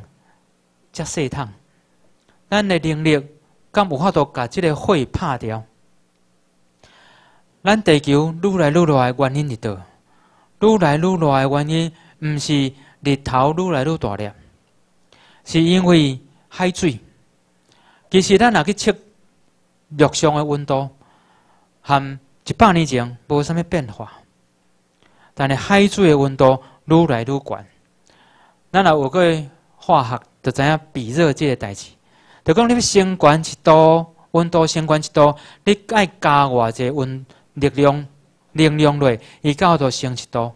加细桶。咱的能力敢无法度把即个火拍掉？咱地球愈来愈热的原因伫倒？愈来愈热的原因，毋是日头愈来愈大了，是因为海水。其实咱若去测陆上的温度。含一百年前无啥物变化，但是海水的温度愈来愈悬。咱若学过化学，就知影比热这个代志。就讲你升悬一度，温度升悬一度，你爱加偌济温热量、能量内，伊高就升一度。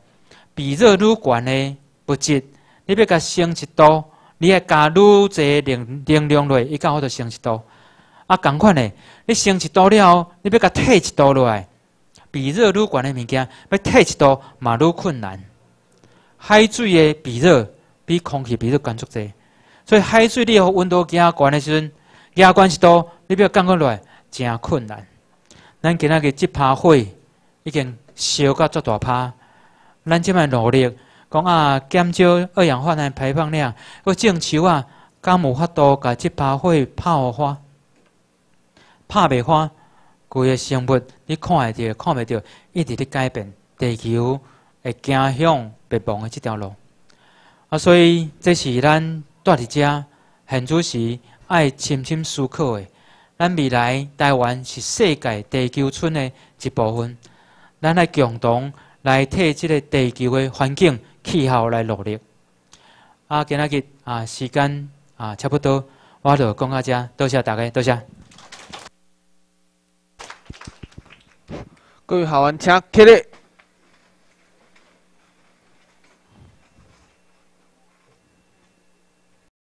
比热愈悬的物质，你要甲升一度，你要加愈济能能量内，伊高就升一度。啊，同款嘞，你升一度了，你要甲退一度落来。比热愈悬的物件要退一度嘛愈困难。海水的比热比空气比热关注侪，所以海水烈温度加悬的时阵，加悬一度，你要降落来，真困难。咱今仔日即趴火已经烧到足大趴，咱即卖努力讲啊，减少二氧化碳排放量，要种树啊，敢有法度甲即趴火，怕火花。拍袂花，规个生物你看会着，看袂着，一直伫改变地球会惊向灭亡的这条路。啊，所以这是咱住伫遮现主时爱深深思考的。咱未来台湾是世界地球村的一部分，咱来共同来替这个地球的环境气候来努力。啊，今日啊，时间啊，差不多，我就讲到这，多谢大家，多谢。各位好，玩迎收看《